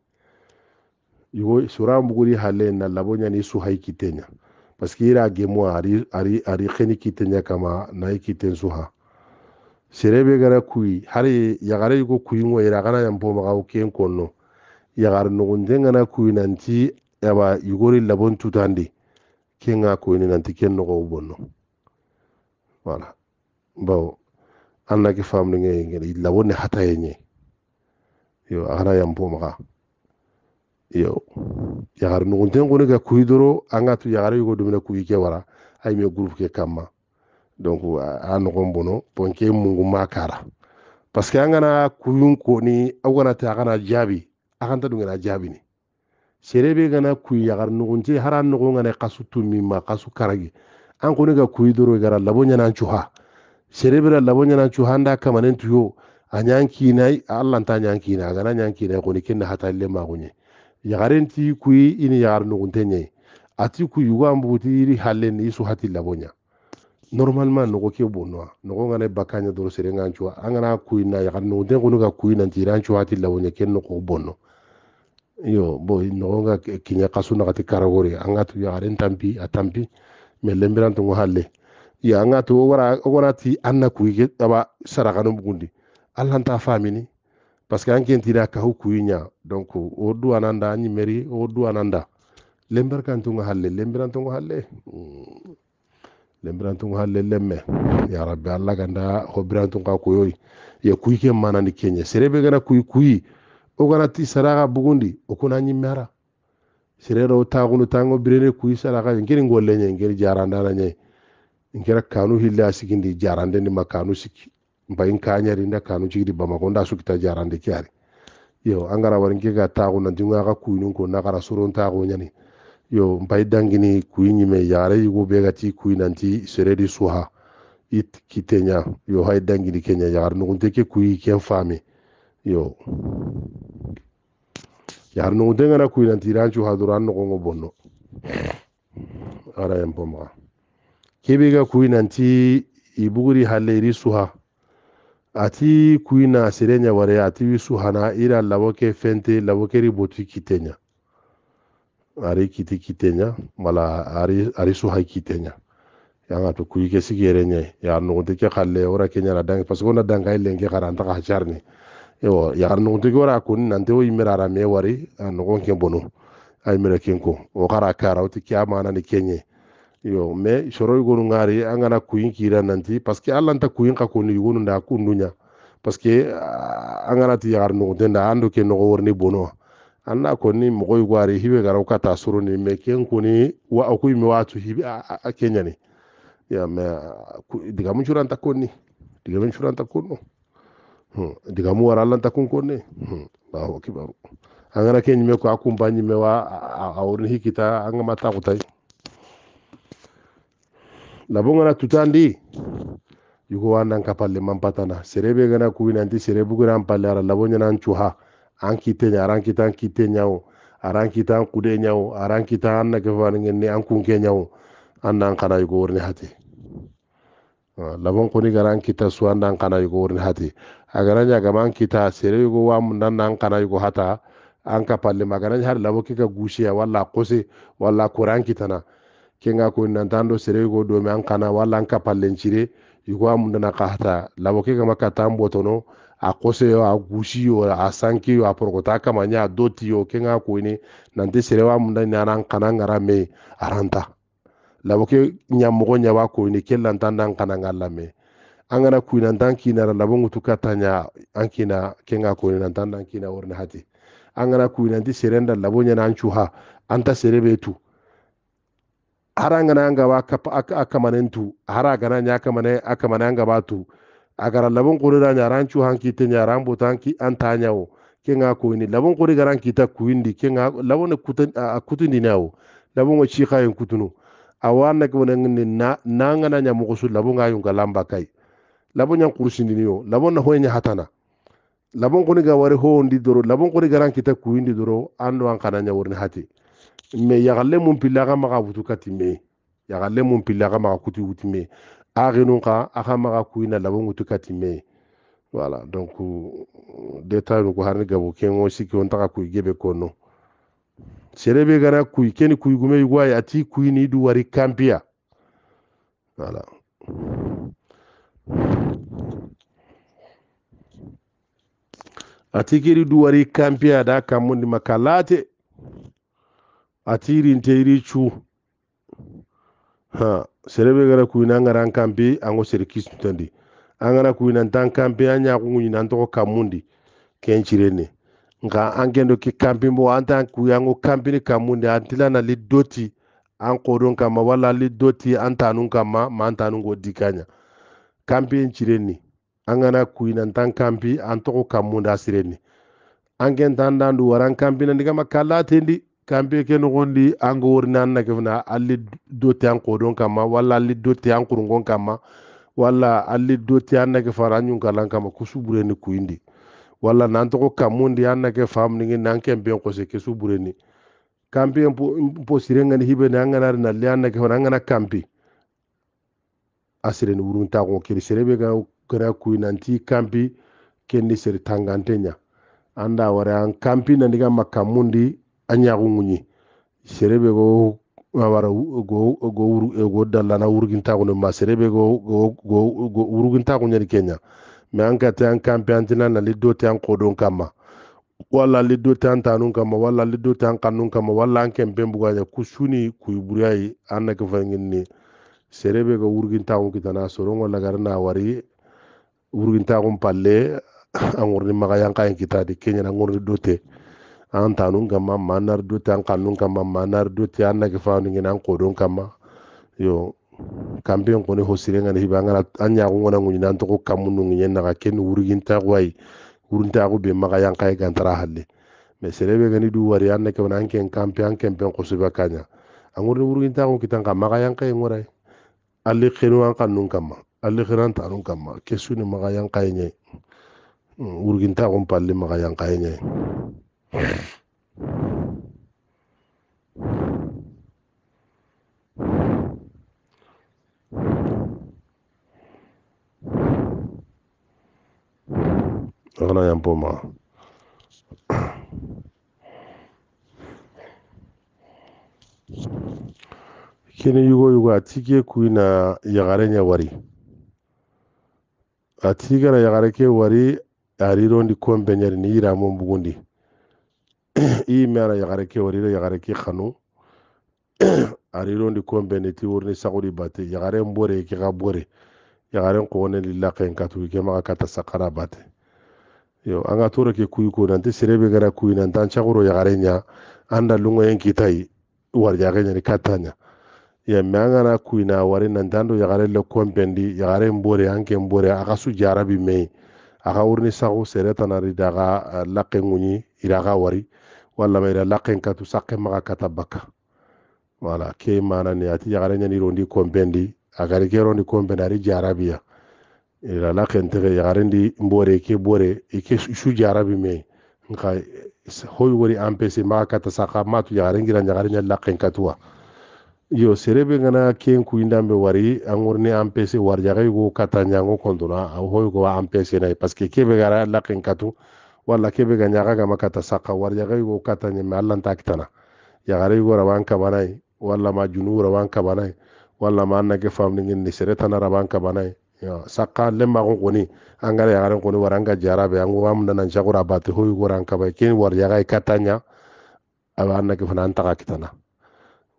yugo sura mbuguri hale na labo ni su hai kitenya paski ira gemo ari ari ari kheni kitenya kama na ikiten suha serebe gara kui hari yagare yugo kui ngo ira gana yampo maga uken konno yagar nugundenga na kui nanti yaba yugori labon tutandi kenga kui nanti ken nogo ubonno wala bawo annake famlinge ngel illa woni hataye ñe yo agara yampo maxa yo yagari nuxunten xuni ga kuyi doro anga tu yagari yugo dumina kuyi ke wara ay me groupe ke kamma donc a noxon bono bon ke munguma parce que angana kuyun koni awganate axana jaabi axanta dungena jaabini serebe gana kuyi yagari nuxunte hara noxongane xasu tumminma xasu karagi an xuni ga kuyi doro gara labo ñanan cuha serebira labonyana cuhanda kamanen tuyo a ñankinai allanta ñankina agana ñankinai koni kenna hatalle magunye yagarenti kuyi ini yagar nugunte ñayi ati ku yugan iri hallen isu hati labonya normalement nogo ke bonnoa nogo ngana bakanya doro sere ngan cuwa angana kuyi yagar nugunte kunu ka kuyi hati labonya ken noko bonno yo bo nogo nga kinya kasu nakati karagore angatu yagaren tampi a tampi mais lembirantungo halle yanga to wara warati anna kuige aba saraganu bugundi allah ta famini parce que anken tira ka hukuinya donc o du ananda anyi meri o du ananda lember kan tunga halle lember tunga halle hmm. lember tunga halle lemme ya rabbi allah ganda hobran tunga koyoi ya kuike manani kenya serebe gana kui kui o gana saraga bugundi o kuna mera serero tagunu tango birene kui saraga ngiri ngolle ngiri jaranda na nkera kanu hille a jarande ni makanu kanu siki mbayin kanyari nda kanu cigidi bamako nda sukita jarande kyari yo angara waringe ke ga taxu nanti nga xa kuyinun ko naxara soron taxu ɲani yo mbayi dangini kuyi ɲime yare yigo be gati kuyi nanti seredi suha it kiteɲa yo hayi dangini keɲa yaxar nuxunte ke kuyi ken fami yo yaxar nuxunte ngana kuinanti nanti iran cuha doro an bonno ara yen kebe ga kui nanti ibuguri halle iri suha ati kui na sire ɲawariya ati suhana ira labo fente labo keri botu ari kiti kiteɲa mala ari, ari suha kiteɲa yanga to kui ke sigi yɛrɛ ɲɛ ya ke halle wora ke ɲana dange parce que wona danga i lenke xara antaxa hacarni ewa yaxar nogonte ke wora nante wo yimera me wari a nogon ke bonu a yimera ken ko wo xara kara wo ti ke a yo me soro igonu ngari angana kuin kira nanti paske alla nta kuin ka koni igonu nda kundunya paske angana ti yar no denda ando ke no worni bono anna koni mogo igwari hibe garo kata suru ni me ken kuni wa akui mi watu hibe a kenya ni ya me diga mu churanta koni diga mu churanta kono hmm diga mu wara alla kun koni hmm bawo kibaru angana kenyi me ko akumbanyi me wa a worni hikita angama ta takutai labongana tutandi yugo wandan kapalle mampatana serebe gana kuwinanti serebu gran palle ara labonyana nchuha ankitenya arankita ankitenyao arankita ankudenyao arankita annakefanngenni ankunkenyao annan kana yugo worni hate labon ah, koni gara ankita su annan kana yugo worni hate agara nyagama ankita sere yugo wamundan nan kana yugo hata an kapalle magana har labo kika gushiya walla kose walla kurankitana kenga ko nantando sere go do me an wala an ka yugo amunda na kahta labo ke kama kata mbotono a kose yo a gushi yo a sanki yo a porgota kama nya doti yo kenga ko ni nante sere wa munda ni aran kana ngara me aranta labo ke nya mogo nya wa ko ni kellan tandan kana ngala me an kana kuina tan kina ra labo ngutu katanya an kenga ko ni tandan kina worna hati an kana kuina ti serenda labo nya nan chuha anta sere tu harangana ba akamanentu haragana nya akamane akamananga batu agara labon kore da nyaran chu hanki te nyaran botan ki antanyawo kenga ko ni labon kore garan kita kuindi kenga labon kutan akutindi nawo labon chi khayen kutunu awana ko ni na nangana nya mukusu labon ga yunga lamba kai labon nya kurusindi niyo labon na hoyenya hatana labon kore ga wari ho ndi doro labon kore garan kita kuindi doro ando an kana worni hati me yagale mun pilla ga maga wutu katime yagale mun pilla ga maga kuti wuti me a agenu ka a ga maga kuina labon wutu katime voilà donc deta nu ko harne gabo ken o siki on taka ku gebe kono serebe gana ku keni ku gume yuwa ya ti ku ni du wari kampia voilà atikiri duwari kampia da kamundi makalate atiri nteiri cu ha serebe gara kuina an gara an kampe an go sere kisutandi an gana kuina ntan kampe kamundi ken cirene nka ki kampe bo an tan kuya an go kamundi an na li doti kama wala li doti an kama ma an tanun go di kaɲa kampe n cireni an gana kuina ntan sireni an ken tan dandu wara an tendi kambe ke nogondi an go wori nan na ke fana alli do te an kodon kama walla alli do te an kurungon kama walla alli do te na ke fara an yun kama kusu bureni kuindi walla nan togo kamundi an na ke famningi nan ke ben kose kesu bureni kampe mpo sirengani hibe ne an ganari nalli an na ke fana an gana kampe a sireni wuruntago kiri serebe ga kana kuyi nanti kampi kenni seri tangante nya anda wara an kampi nandiga makamundi anyagungunyi serebe go awara go go uru go ma serebe go go go uruginta ko nyari an ka na liddo tan ko don kama wala liddo tanun kama wala liddo tan kanun kama wala an ken bembu ga ku suni ku buriyai an na ka serebe go uruginta kitana soron wala garna wari uruginta palle an wurni magayan kayan kitadi kenya na dote an tanun kama manar duti an kanun kama manar duti an nake fanu ngina an kodon kama yo kampen koni hosire ngani hiba an ya ko ngona ngunya to ko kamunu na ka ken wurgin ta gwai wurin ta ko be maka yan kai gantara halle me serebe gani du wari an nake wan ken kampen an ko suba kanya an wurin wurgin ta ko kitan ka maka yan kai ngorai alli khinu an kanun kama alli khiran tanun kama kesuni maka yan kai nye wurgin hmm, ta ko palle maka yan kai nye ana ya Mpoma. Kini yugo yugo kui na yagare nya wari. Atigara yagare ke wari arirondi kombe nyari ni ira bugundi i mera yagare ke warire yagare ke khanu ariro kombene ti wurni saguri bate yagare mbore ke ga bore yagare qone lilla ken katu ke ma kata sakara bate yo anga toro ke kuyu ko nanti serebe gara kuyu nan tan chaguro yagare nya anda lungo en kitai war yagare nya katanya ya me anga na kuyu na wari nan tando yagare le kombendi yagare mbore anke mbore aga jarabi mei aga wurni sagu sereta na ridaga uh, lakke ngunyi iraga wari walla mayra laqen katu sakke maga kata bakka wala ke manani ati yagare ñani rondi kompendi agari ke rondi kompendi ari jarabiya ila laqen tege yagare ndi mbore ke bore ike su jarabi me nka hoy wori empêché maga kata saka matu yagare ngira yagare ñani laqen katuwa yo serebe ngana ken kuyindambe wari angorne empêché war go kata ñango konduna hoy go empêché nay parce kebe gara laqen katu walla kebe ga ñaxagama kata saqa war yaxeygo kata ñeme allanta kitana yaxareygo raban kabanayi walla ma junu raban kabanayi walla ma nage famningin ni seretana raban kabanayi saqa lemmaxun xuni angara yaxaren xuni waranga jarabe ango amdanan caxura bate hoyugoran kabay ken war yaxay kata ña awa an nage fana an kitana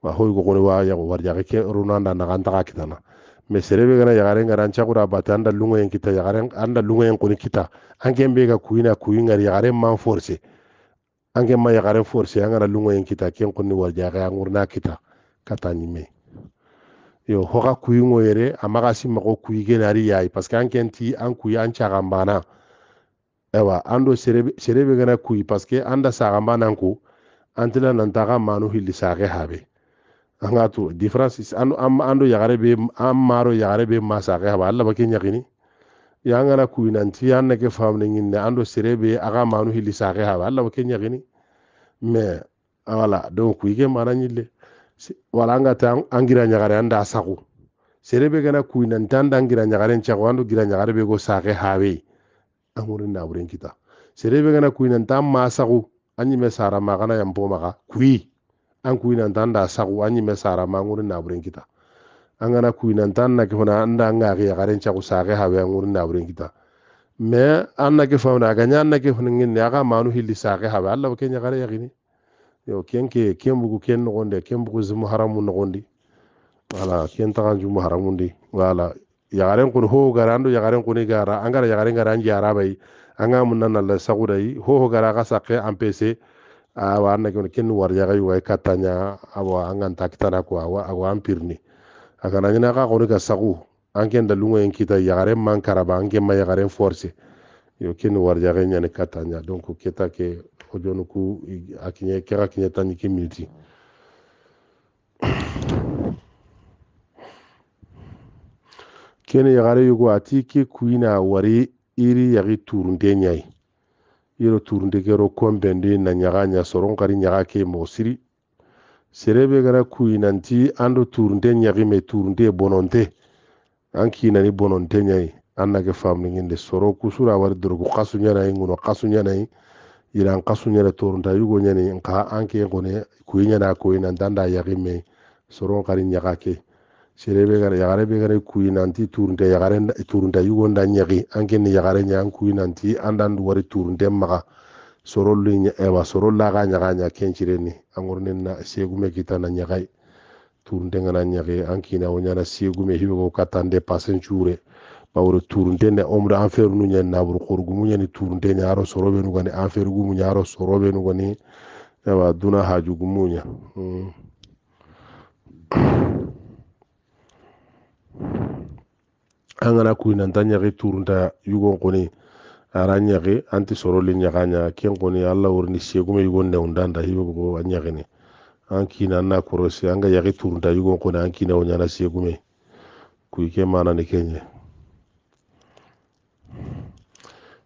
wa hoygo xuni wa war jaxe ke runanda naxa an taxa kitana meserebe gana yagaren gara an cakura bata anda lungoyen kita yagaren anda lungoyen koni kita anken be ga kuina kuinga yagaren man force anken ma yagaren force an gara lungoyen kita ken koni warja ga ngurna kita kata nyime yo hoka kuingo yere amaga simma ko kuige nari yayi parce que anken ti an kuyi an cagambana ewa ando serebe serebe gana kuyi parce que anda sagambana ko antila nantaga manu hilli sage habe an k'a to différence an do yagare be an maaro yagare be masake haba alla bake ñakini ya an gana kuyinanti an nake famne ñinne an do sere be aga manu hili sake haba alla bake ñakini mais wala donc kuyike mana ñille wala an gata an gira ñagare an da saku sere be gana kuyinanti an dan gira ñagaren caku an do gira ñagare be go sake habe an wurin kita sere be gana kuyinanti an ma saku an ñime sara magana yampo maga kuyi an kuinantan da sagu an yime sara mangurin naburen kita an gana kuinantan nake hona an da an gage yagaren cagu sage hawe an gurin naburen kita me an nake fauna aganya an nake huningin ne aga manu hilli sage hawe allah ke yagare yagini yo kenke ken bugu ken nogonde ken bugu zimu haramu nogondi wala ken tagan jumu haramu ndi wala yagaren kun ho gara ando yagaren gara an gara yagaren gara an jara bai sagu dai ho ho gara ga sake an pese awa anna kene ken war yaga yuga katanya awa angan takitana ko awa awa ampirni akana nyina ka kono ka sagu anken da lunga en kita yagare man karaba anken ma yagare force yo ken war yaga nyane katanya donc keta ke ojonu ku akinye kera kinye tani ke yagare yugo ati ke kuina wari iri yagi turunde nyai yero turundegero kombendi na nyaga nyasoron kari mosiri serebe gara kuinanti ando turunde nyagime turunde bononte anki nani bononte nyai anna ke famni ngende soro kusura war drogu qasu nyana nguno qasu nyana iran qasu nyana turunda yugo nyana nka anke ngone kuinya na kuinan yagime soron kari sherebegara yagare begare kuinanti turunte yagare turunte yugonda ñegi ankeni yagare ña an kuinanti andandu wari turunte maga sorolu ewa soro laga ñaga ña kencireni angornen na segume kitana ñagay turunte ngana ñagi ankina wo ñana segume hibego katande pasen cure bawre turunte ne omre anfer nu ñen nabur korgumu ñeni turunte ñaro sorobe nu gani anfer gumu ñaro sorobe nu gani ewa duna hajugumu ña mm an kana kuinanta ɲagi turunta yugon koni ara ɲagi an ti soroli ɲaga ɲa ken koni alla worini segume yugon neundanda yigogo a ɲagini an kina an na korosi an ka yagi turunta yugon kuni an kina o ɲana segume kui ke ni kenɲe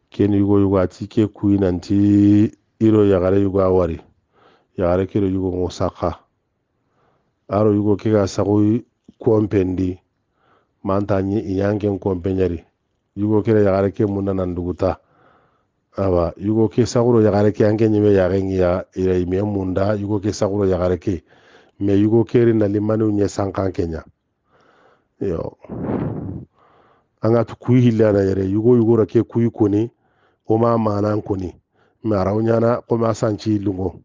keni yugo yugo ati ke kuinanti iro yagare yugo a wari yagare kero yugo ŋo saka aro yugo ke ga sago kompendi manta ñi iyanken kompeñari yugo kere yagare ke munda nan duguta yugo ke saguro yagare ke anke ñeme yaxengi ya ira ime munda yugo ke saguro yagare ke mais yugo keri na limaniu ñe sankan keña yo anga tu kuyi hillana yere yugo yugora ke kuyi koni woma manan koni mais araw ñana koma sanci lungo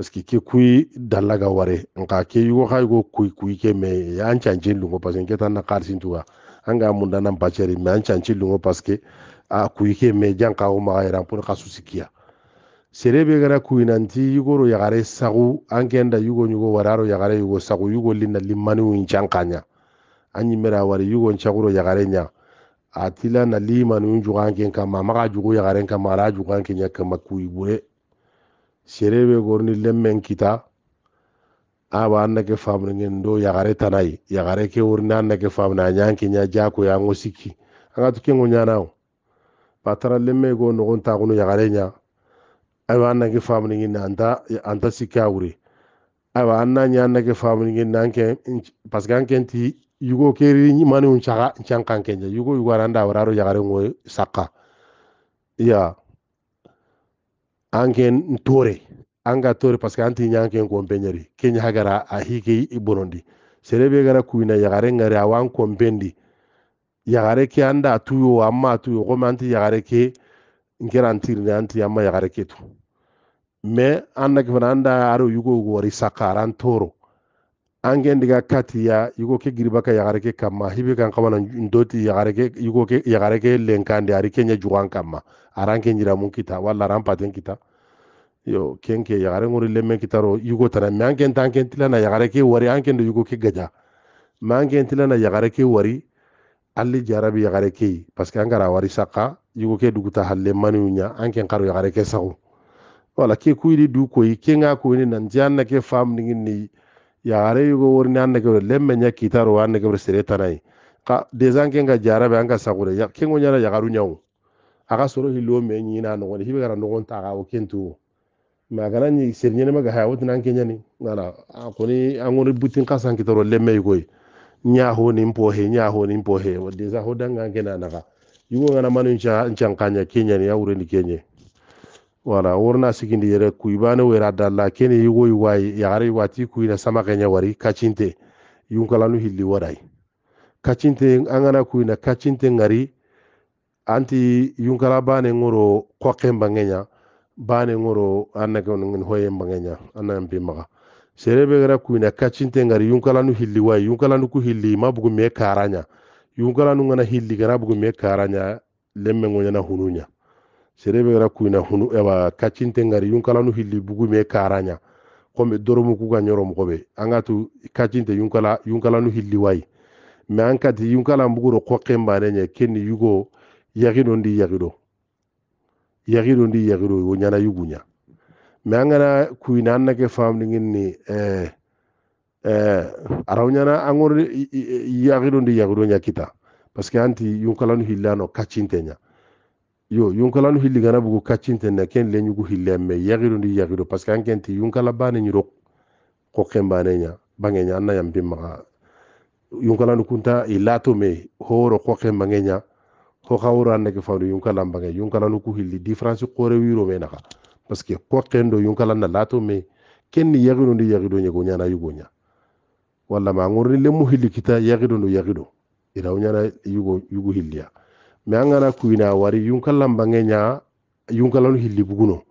parce que kui dalaga ware nka ke yugo hay go kui kui ke me ya an lungo parce que tan na karsin tuwa an ga mun danan me an canje lungo parce que ah, a kui ke me jan ka o ma ran pour ka susikia sere be gara kui nanti yugo ro yagare sagu an kenda yugo nyugo wararo yagare yugo sagu yugo linna limani win cankanya an yimera ware yugo ncaguro yagare nya atila na limani win jugo ken kama maga jugo yagare kama ra jugo an kenya kama kui bure serebe gorni lemmen kita aba annake famne ngen do yagare tanayi yagare ke worni annake famne anyanki nya jako ya sikki anga tuke ngo patara lemme go nogon yagare nya aba annake famne ngen anta anta sikka wure aba anna nya annake famne ngen nanke parce que anke nti yugo keri mani un chaga chankan kenya yugo yugo aranda wararo yagare ngo sakka ya yeah anken tore anga tore parce anti nyanken ko benyari kenya hagara a ibonondi serebe gara kuina yagare ngare awan ko yagare ke anda tuyo amma tuyo ko anti yagare ke ngerantir ne anti amma yagare ke tu me anna ke anda aro yugo wori sakaran toro angen diga kati ya yugo ke giribaka yagareke yagare ke kama hibe kan kawana ndoti yagare yugo ke yagare lenkande ari kenya juwan kama aranke nyira mun kita wala rampaten kita yo kenke yagare ngori lemme kita ro yugo tana mangen tanken tilana yagare wari anken do yugo ke gaja mangen tilana yagare wari alli jarabi yagare ke angara wari saka yugo ke duguta halle manunya anken karo yagare ke wala ke kuiri du koyi kenga koyi nan janna ke fam ningi ni yagare yugo worni anna kebre lemme nya kitaro anna kebre seretanai ka desan kenga jarabe anga sagure ya kengo nyara yagaru nyawu aga soro hilo me nyina no woni hibe no gonta ga o kentu magana ni sernyene maga hawo tinan kenya ni ngana akoni angoni butin kasan kitaro lemme yugo nya ho ni mpo he nya ho ni mpo he desa ho danga ngena naga yugo ngana manu ncha ncha kanya kenya ni ya ureni kenya wala worna sigindi yɛrɛ kuibane wera dalla kene yigo iwai yagare wati kuina samakenya wari kacinte yunkalanu hilli warai kacinte angana kuina kacinte ngari anti yunkala bane ngoro kokem bangenya bane ngoro annaka ngin hoye bangenya annan be maga serebe gara kuina kacinte ngari yunkalanu hilli wai yunkalanu ku hilli mabugu me karanya yunkalanu ngana hilli gara bugu me karanya lemme ngonyana hununya serebe gara kuina hunu ewa kacinte ngari yun kala nu hilli bugu me karanya kombe doromu kuga nyoro mkobe angatu kacinte yun kala yun kala nu hilli wai me ankati yun kala ro ko kemba nenye kenni yugo yagido ndi yagido yagido ndi yagido wo nyana yugunya me angana kuina annake famni nginni eh eh arawnyana angor yagido ndi yagido nya kita parce que anti yun kala nu hillano kacinte nya yo yunkalanu gana bugu kaccintenne ken leñugu hillemme yaxirundi yaxiru parce que an kenti yunkala bane nyuro ko ñiro qoqen baneña bangeña an nayan pinmaxa yunkalanu kunta ilato me horo ko qoqen bangeña nya ko woro ne ke fandu yunkala bange yunkalanu ku hilli difference ko re wiro me naxa parce que qoqen do yunkala na lato me ken ni yagiru yagiru ndi nya go nya na yugo nya wala ma le mu hilli kita yaxido ndo yaxido irawu na yugo yugo hilliya me an gana kuina wari yunkalan bange ɲa yunkalanu hilli buguno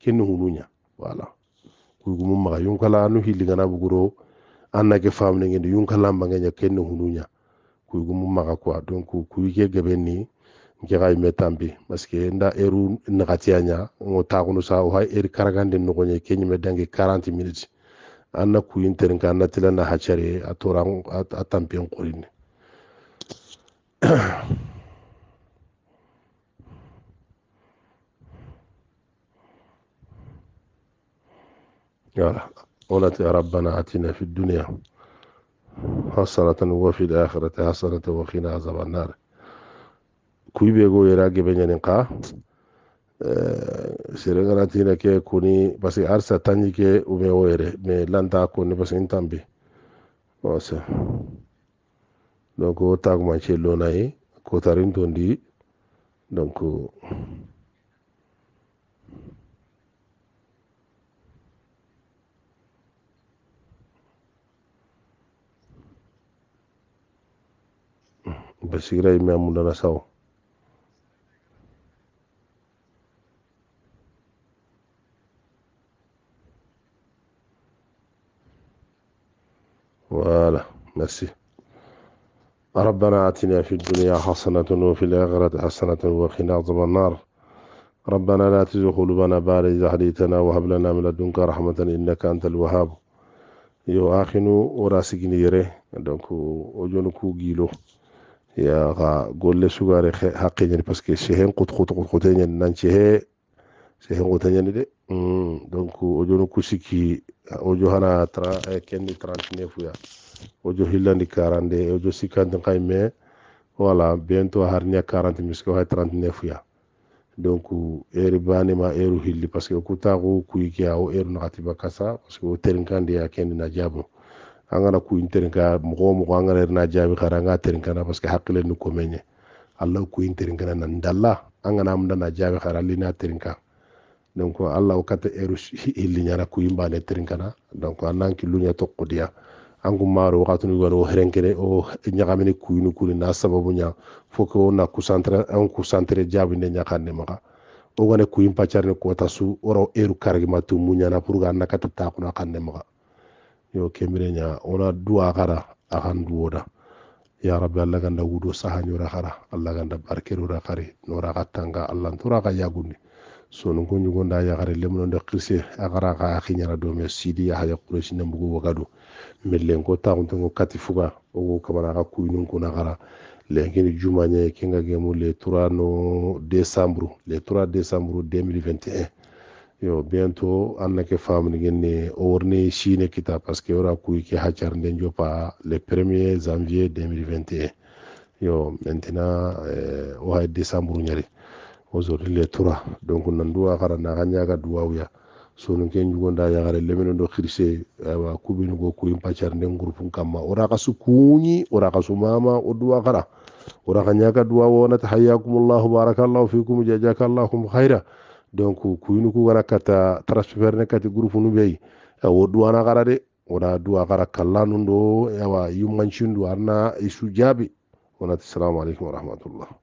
kenni hunu ɲa wala kuigumu maga yunkala nu hilli gana buguro an na ke faminengende bange ɲa kenni hunu ɲa kuigumu maga kuwa donc kuike gebe nke xa yime tanbi parce nda eru naxatiya ɲa ŋo taxunu sa oxa eri karagande noxo ɲe ke ɲime dange 40 minutes an na kuyin terinka an na tila na hacare a tora a tanpen qorinne Voilà. On a dit Rabbana atina fi dunya hasanatan wa fil akhirati hasanatan wa qina azaban nar. Kuibe go yera gebenyanin ka serengana tina ke kuni parce arsa tanji ke ume woyere mais lanta kuni parce intambi wasa donc o basiira من رساو ولا مسي ربنا آتنا في الدنيا حسنة وفي الآخرة حسنة وقنا عذاب النار ربنا لا تزغ قلوبنا بعد إذ هديتنا وهب لنا من لدنك رحمة إنك أنت الوهاب يو آخنو وراسي يري دونك وجونكو جيلو ya ga golle sugare haqqe ñani parce que sehen qut qut qut qut ñani nan ci he sehen qut ñani de donc o jonu ku sikki o jo hana tra kenni 39 ya o jo hillandi 40 o jo sikkandi kay me wala bientôt harnia 40 misko hay 39 ya donc eri banima eru hilli parce que ku taxu kuyi ke a wo eru naxatiba kasa parce que wo terinkandiya kendi na jaabo an gana ku interinka mɔgɔ o an kana yɛrɛ jaabi kara an ka terinkana parce que hakili ni ko mɛ ɲɛ ku interinkana nan dalla an kana mun dana jaabi kara ali n'a terinka donc allah o kata eru ilinyara ku imba terinkana donc an nan kilu ɲɛ an kun maaro wakati nu wari o herenkere ɲagamini kuyini kuli n'a sababu ɲa fo ke o na kusantere an kusantere jaabi ne ɲakan ne gane kuyin paccari ne kota su oro eru karigima tu muɲana pour que an nakata taakuna kan ne maga yo kembire nya ona duwa gara akan duwoda ya rabbi allah ganda wudo sahañora hara allah ganda barkerora hare nora ka tanga allah ntora ka yagunde sono ko ñugonda yahare lemnonde kirse agara ka akiñana dome sidi yahaya kuresi nambugo wagadu millen ko taxuntengo kati fuga ogo kamana ka kuyinun kona hara lenkini jumañe kenga gemu le 3 no décembre le 3 décembre 2021 yo bientôt anna ke famni genne o worne chine kita parce que ora kuy ke hacar nden jopa le 1er janvier 2021 yo mentina eh, o hay décembre ñari aujourd'hui le 3 donc non duwa kara na ganya ga duwa wiya sonun ke njugonda yagare lemeno do khirse wa kubinu go kuy pachar nden groupe kamma ora ka su kuñi ora ka su mama o duwa kara ora ka nyaga duwa wonata tahayyakumullahu barakallahu fikum jazakallahu khaira donc kuyinu ku gana kata transfer ne kati groupe nu beyi e, wo duwana gara de wona duwa gara kallanu do yawa yumancin do arna isu jabi wonati salamu alaikum warahmatullah